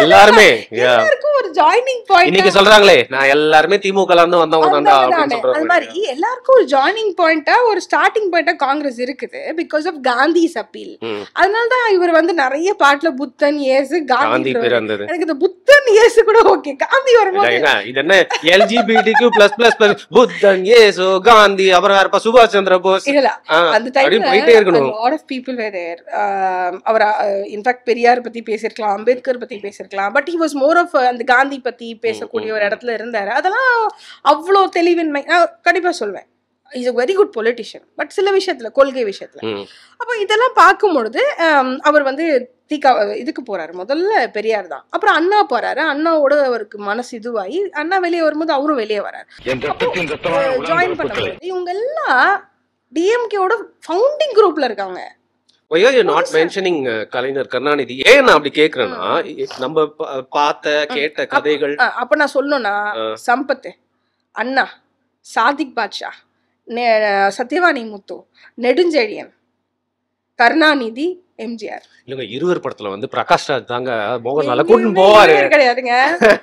Speaker 1: எல்லாருமே எல்லாருக்கும் ஒரு ஜாயினிங் பாயிண்ட் இன்னைக்கு சொல்றாங்களே
Speaker 2: நான் எல்லாருமே திமுக இருந்து வந்தவங்க அது மாதிரி
Speaker 1: எல்லாருக்கும் ஒரு ஜாயினிங் பாயிண்டா ஒரு ஸ்டார்டிங் பாயிண்டா காங்கிரஸ் இருக்குது பிகாஸ் ஆஃப் காந்தி அப்பீல் அதனால தான் இவர் வந்து நிறைய பாட்டுல புத்தன் இயேசு காந்தி பிறந்தது எனக்கு இந்த புத்தன் இயேசு கூட ஓகே காந்தி வரும்போது
Speaker 2: இது என்ன எல்ஜிபிடிக்கு பிளஸ் பிளஸ் பிளஸ் புத்தன் இயேசு காந்தி அவர் யாருப்பா சுபாஷ் சந்திர போஸ் இல்ல அந்த டைம்ல போயிட்டே இருக்கணும்
Speaker 1: ஆஃப் பீப்புள் வேர் அவர் இன்ஃபேக்ட் பெரியார் பத்தி பேசிருக்கலாம் அம்பேத்கர் பத்தி பற்றி பேசியிருக்கலாம் but he was more of அந்த காந்தி பற்றி பேசக்கூடிய ஒரு mm-hmm. இடத்துல இருந்தார் அதெல்லாம் அவ்வளோ தெளிவின்மை நான் கண்டிப்பாக சொல்வேன் is a very good politician பட் சில விஷயத்துல கொள்கை விஷயத்துல mm. அப்போ இதெல்லாம் பார்க்கும்பொழுது um, அவர் வந்து தீகா இதுக்கு போறாரு முதல்ல பெரியார் தான் அப்புறம் அண்ணா போறாரு அண்ணாவோட அவருக்கு மனசு இதுவாகி அண்ணா வெளியே வரும்போது அவரும் வெளியே வராரு ஜாயின் பண்ணும்போது இவங்க எல்லாம் டிஎம்கேவோட ஃபவுண்டிங் குரூப்ல இருக்காங்க
Speaker 2: why you not mentioning Kalaignar Karunanidhi ஏன் நான் அப்படி கேக்குறேன்னா நம்ம பார்த்த கேட்ட கதைகள்
Speaker 1: அப்ப நான் சொல்லணும்னா சம்பத் அண்ணா சாதிக் பாட்ஷா சத்யவாணி முத்து நெடுஞ்செழியன் கருணாநிதி எம்ஜிஆர்
Speaker 2: இல்லங்க இருவர் படத்துல வந்து பிரகாஷ் ராஜ் தாங்க மோகன்லால கூட்டிட்டு போவாரு
Speaker 1: கிடையாதுங்க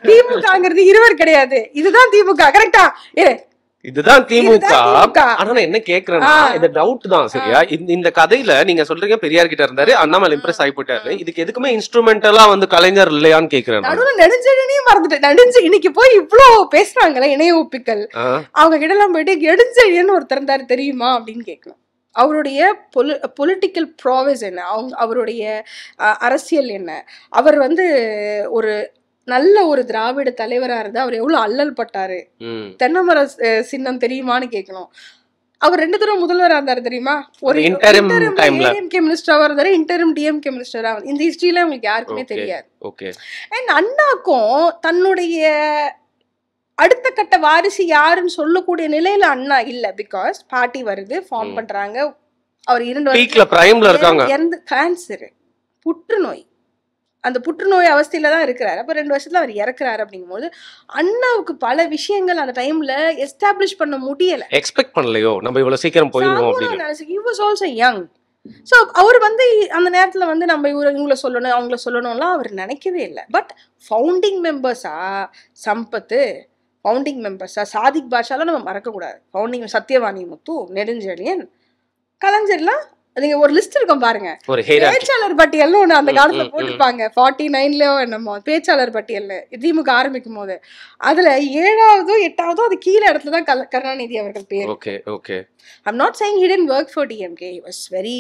Speaker 1: திமுகங்கிறது இருவர் கிடையாது இதுதான் திமுக கரெக்டா ஏ
Speaker 2: இதுதான் திமுக ஆனா என்ன கேக்குறேன்னா இந்த டவுட் தான் சரியா இந்த கதையில நீங்க சொல்றீங்க பெரியார் கிட்ட இருந்தாரு அண்ணாமலை இம்ப்ரெஸ் ஆகி போயிட்டாரு இதுக்கு எதுக்குமே இன்ஸ்ட்ருமெண்டலா வந்து கலைஞர் இல்லையான்னு
Speaker 1: கேக்குறேன் நெடுஞ்செழியனே மறந்துட்டேன் நெடுஞ்சு இன்னைக்கு போய் இவ்ளோ பேசுறாங்களே இணைய ஒப்பிக்கல் அவங்க கிட்ட எல்லாம் போயிட்டு நெடுஞ்செழியன் ஒருத்தர் இருந்தாரு தெரியுமா அப்படின்னு கேட்கலாம் அவருடைய பொலு பொலிட்டிக்கல் ப்ராவிஸ் என்ன அவங்க அவருடைய அரசியல் என்ன அவர் வந்து ஒரு நல்ல ஒரு திராவிட தலைவரா இருந்தா அவர் எவ்வளவு அல்லல் பட்டாரு தென்னமர சின்னம் தெரியுமான்னு கேட்கணும் அவர் ரெண்டு தடவை முதல்வரா இருந்தாரு தெரியுமா ஒரு இன்டரிம் டிஎம்கே மினிஸ்டராக இருந்தாரு டிஎம் டிஎம்கே மினிஸ்டரா இந்த ஹிஸ்டரியில அவங்களுக்கு யாருக்குமே தெரியாது அண்ட் அண்ணாக்கும் தன்னுடைய அடுத்த கட்ட வாரிசு யாருன்னு சொல்லக்கூடிய நிலையில அண்ணா இல்ல பிகாஸ் பார்ட்டி வருது ஃபார்ம் பண்றாங்க அவர் இரண்டு பிரைம்ல இருக்காங்க கேன்சர் புற்றுநோய் அந்த புற்றுநோய் அவஸ்தையில் தான் இருக்கிறார் அப்போ ரெண்டு வருஷத்தில் அவர் இறக்குறாரு அப்படிங்கும்போது அண்ணாவுக்கு பல விஷயங்கள் அந்த டைமில் எஸ்டாப்ளிஷ் பண்ண முடியலை
Speaker 2: எக்ஸ்பெக்ட் பண்ணலையோ நம்ம இவ்வளோ சீக்கிரம் போயிருவோம்
Speaker 1: அப்படின்னு யங் ஸோ அவர் வந்து அந்த நேரத்தில் வந்து நம்ம இவரை இவங்களை சொல்லணும் அவங்கள சொல்லணும்லாம் அவர் நினைக்கவே இல்லை பட் ஃபவுண்டிங் மெம்பர்ஸா சம்பத்து ஃபவுண்டிங் மெம்பர்ஸா சாதிக் பாஷாலாம் நம்ம மறக்கக்கூடாது ஃபவுண்டிங் சத்யவாணி முத்து நெடுஞ்செழியன் கலைஞர்லாம் நீங்க ஒரு லிஸ்ட் இருக்கும் பாருங்க பேச்சாளர் பட்டியல்னு ஒண்ணு அந்த காலத்துல போட்டிருப்பாங்க ஃபார்ட்டி நைன்லயோ என்னமோ பேச்சாளர் பட்டியல்னு திமுக ஆரம்பிக்கும் போது அதுல ஏழாவதோ எட்டாவதோ அது கீழே இடத்துல தான் கருணாநிதி அவர்கள் பேர் okay okay I'm not saying he didn't work for DMK he was very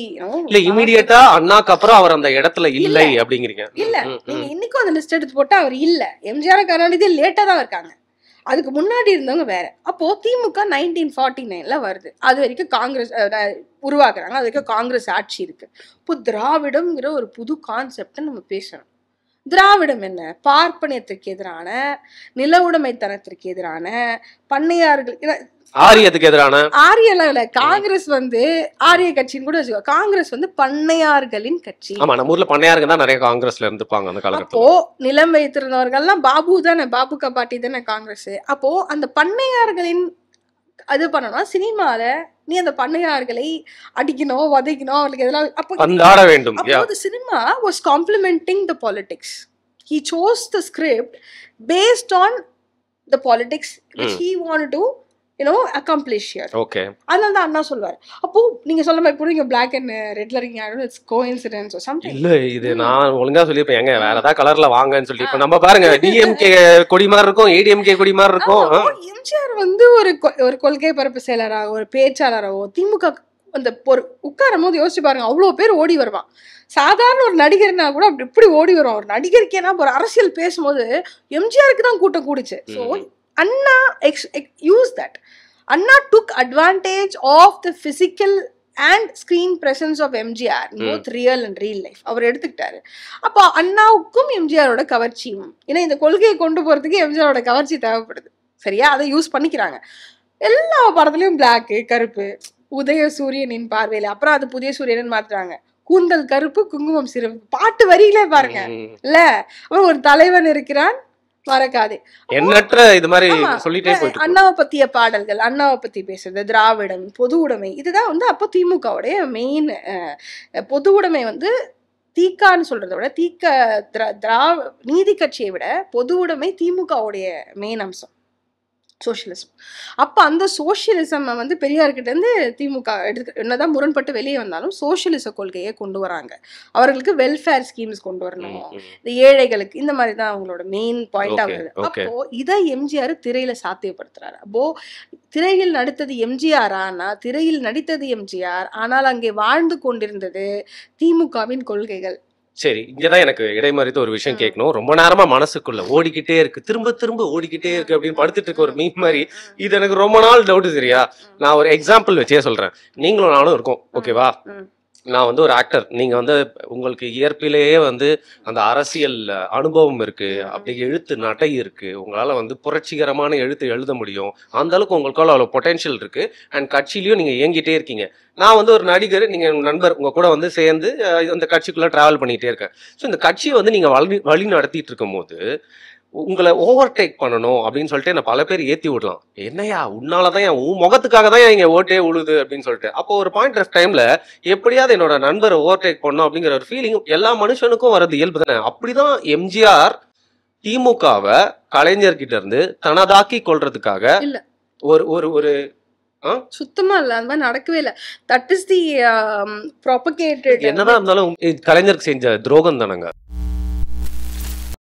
Speaker 1: இல்ல
Speaker 2: இமிடியேட்டா அண்ணாக்கு அப்புறம் அவர் அந்த இடத்துல இல்லை அப்படிங்கிறீங்க இல்ல நீங்க
Speaker 1: இன்னைக்கும் அந்த லிஸ்ட் எடுத்து போட்டா அவர் இல்ல எம்ஜிஆர் கருணாநிதி லேட்டா தான் இருக்காங்க அதுக்கு முன்னாடி இருந்தவங்க வேற அப்போ திமுக நைன்டீன் ஃபார்ட்டி நைன்ல வருது அது வரைக்கும் காங்கிரஸ் உருவாக்குறாங்க அது வரைக்கும் காங்கிரஸ் ஆட்சி இருக்கு இப்போ திராவிடம்ங்கிற ஒரு புது கான்செப்டை நம்ம பேசணும் திராவிடம் என்ன பார்ப்பனியத்திற்கு எதிரான நில உடைமைத்தனத்திற்கு எதிரான பண்ணையார்கள்
Speaker 2: ஆரியத்துக்கு எதிரான
Speaker 1: ஆரியெல்லாம் இல்ல காங்கிரஸ் வந்து ஆரிய கட்சின்னு கூட வச்சுக்கோ காங்கிரஸ் வந்து பண்ணையார்களின் கட்சி ஆமா நம்ம
Speaker 2: ஊர்ல பண்ணையார்கள் தான் நிறைய காங்கிரஸ்ல இருந்துப்பாங்க அந்த காலத்துல அப்போ
Speaker 1: நிலம் வைத்திருந்தவர்கள்லாம் பாபு தானே பாபு கபாட்டி தானே காங்கிரஸ் அப்போ அந்த பண்ணையார்களின் அது பண்ணனா சினிமால நீ அந்த பண்ணையார்களை அடிக்கணும் வதைக்கணும் அவங்களுக்கு எதனால அப்போ கொண்டாட வேண்டும் அப்போ cinema was complementing the politics he chose the script based on the politics he he want to you know accomplish here okay அதனால தான் அண்ணா சொல்வார் அப்போ நீங்க சொல்ல மாதிரி இப்போ நீங்க பிளாக் அண்ட் ரெட்ல இருக்கீங்க இட்ஸ் கோ இன்சிடென்ஸ் சம்திங்
Speaker 2: இல்ல இது hmm. நான் ஒழுங்கா சொல்லிருப்பேன் ஏங்க வேற ஏதாவது கலர்ல வாங்கன்னு சொல்லி இப்போ நம்ம பாருங்க டிஎம்கே கொடி மாதிரி இருக்கும் ஏடிஎம்கே கொடி மாதிரி இருக்கும்
Speaker 1: எம்ஜிஆர் வந்து ஒரு ஒரு கொள்கை பரப்பு செயலராக ஒரு பேச்சாளராகவோ திமுக அந்த ஒரு உட்காரும் போது யோசிச்சு பாருங்க அவ்வளோ பேர் ஓடி வருவான் சாதாரண ஒரு நடிகர்னா கூட அப்படி இப்படி ஓடி வரும் ஒரு நடிகருக்கேனா ஒரு அரசியல் பேசும்போது எம்ஜிஆருக்கு தான் கூட்டம் கூடுச்சு so Anna ex- ex- used that. Anna took advantage of the and screen presence of MGR both real and real life அவர் எடுத்துக்கிட்டாரு அப்போ அண்ணாவுக்கும் எம்ஜிஆரோட கவர்ச்சியும் ஏன்னா இந்த கொள்கையை கொண்டு போகிறதுக்கு எம்ஜிஆரோட கவர்ச்சி தேவைப்படுது சரியா அதை யூஸ் பண்ணிக்கிறாங்க எல்லா படத்துலையும் பிளாக்கு கருப்பு உதய சூரியனின் பார்வையில் அப்புறம் அது புதிய சூரியன் மாத்துறாங்க கூந்தல் கருப்பு குங்குமம் சிறப்பு பாட்டு வரியில பாருங்க இல்ல அப்புறம் ஒரு தலைவன் இருக்கிறான் மறக்காது
Speaker 2: எண்ணற்ற இது மாதிரி சொல்லிட்டே
Speaker 1: அண்ணாவை பத்திய பாடல்கள் அண்ணாவை பத்தி பேசுறது திராவிடம் பொது உடைமை இதுதான் வந்து அப்போ திமுகவுடைய மெயின் பொது உடைமை வந்து தீக்கான்னு சொல்றத விட தீக்க திரா நீதி கட்சியை விட பொது உடைமை திமுகவுடைய மெயின் அம்சம் சோஷியலிசம் அப்போ அந்த சோஷியலிசம் வந்து பெரியார்கிட்டேருந்து திமுக எடுத்து என்னதான் முரண்பட்டு வெளியே வந்தாலும் சோஷியலிச கொள்கையை கொண்டு வராங்க அவர்களுக்கு வெல்ஃபேர் ஸ்கீம்ஸ் கொண்டு வரணும் இந்த ஏழைகளுக்கு இந்த மாதிரி தான் அவங்களோட மெயின் பாயிண்ட் வருது அப்போ இதை எம்ஜிஆர் திரையில சாத்தியப்படுத்துறாரு அப்போ திரையில் நடித்தது எம்ஜிஆர் ஆனா திரையில் நடித்தது எம்ஜிஆர் ஆனால் அங்கே வாழ்ந்து கொண்டிருந்தது திமுகவின் கொள்கைகள்
Speaker 2: சரி இங்கதான் எனக்கு இடைமறித்த ஒரு விஷயம் கேட்கணும் ரொம்ப நேரமா மனசுக்குள்ள ஓடிக்கிட்டே இருக்கு திரும்ப திரும்ப ஓடிக்கிட்டே இருக்கு அப்படின்னு படுத்துட்டு இருக்க ஒரு மீன் மாதிரி இது எனக்கு ரொம்ப நாள் டவுட் சரியா நான் ஒரு எக்ஸாம்பிள் வச்சே சொல்றேன் நீங்களும் நானும் இருக்கும் ஓகேவா நான் வந்து ஒரு ஆக்டர் நீங்கள் வந்து உங்களுக்கு இயற்பிலேயே வந்து அந்த அரசியல் அனுபவம் இருக்குது அப்படி எழுத்து நடை இருக்குது உங்களால் வந்து புரட்சிகரமான எழுத்து எழுத முடியும் அந்த அளவுக்கு உங்களுக்கால அவ்வளோ பொட்டென்ஷியல் இருக்குது அண்ட் கட்சியிலையும் நீங்கள் இயங்கிட்டே இருக்கீங்க நான் வந்து ஒரு நடிகர் நீங்கள் நண்பர் உங்கள் கூட வந்து சேர்ந்து அந்த கட்சிக்குள்ளே ட்ராவல் பண்ணிகிட்டே இருக்கேன் ஸோ இந்த கட்சியை வந்து நீங்கள் வழி வழி நடத்திட்டு இருக்கும்போது உங்களை ஓவர் டேக் பண்ணணும் அப்படின்னு சொல்லிட்டு என்ன பல பேர் ஏற்றி விடலாம் என்னையா உன்னால தான் என் உன் முகத்துக்காக தான் என் ஓட்டே உழுது அப்படின்னு சொல்லிட்டு அப்போ ஒரு பாயிண்ட் ஆஃப் டைமில் எப்படியாவது என்னோட நண்பரை ஓவர் டேக் பண்ணணும் அப்படிங்கிற ஒரு ஃபீலிங் எல்லா மனுஷனுக்கும் வர்றது இயல்பு தானே அப்படிதான் எம்ஜிஆர் திமுகவை கலைஞர்கிட்ட இருந்து தனதாக்கி கொள்றதுக்காக ஒரு ஒரு ஒரு
Speaker 1: சுத்தமா இல்ல அந்த மாதிரி நடக்கவே இல்ல தட் இஸ் தி ப்ராபகேட்டட் என்னதான்
Speaker 2: இருந்தாலும் கலைஞருக்கு செஞ்ச துரோகம் தானங்க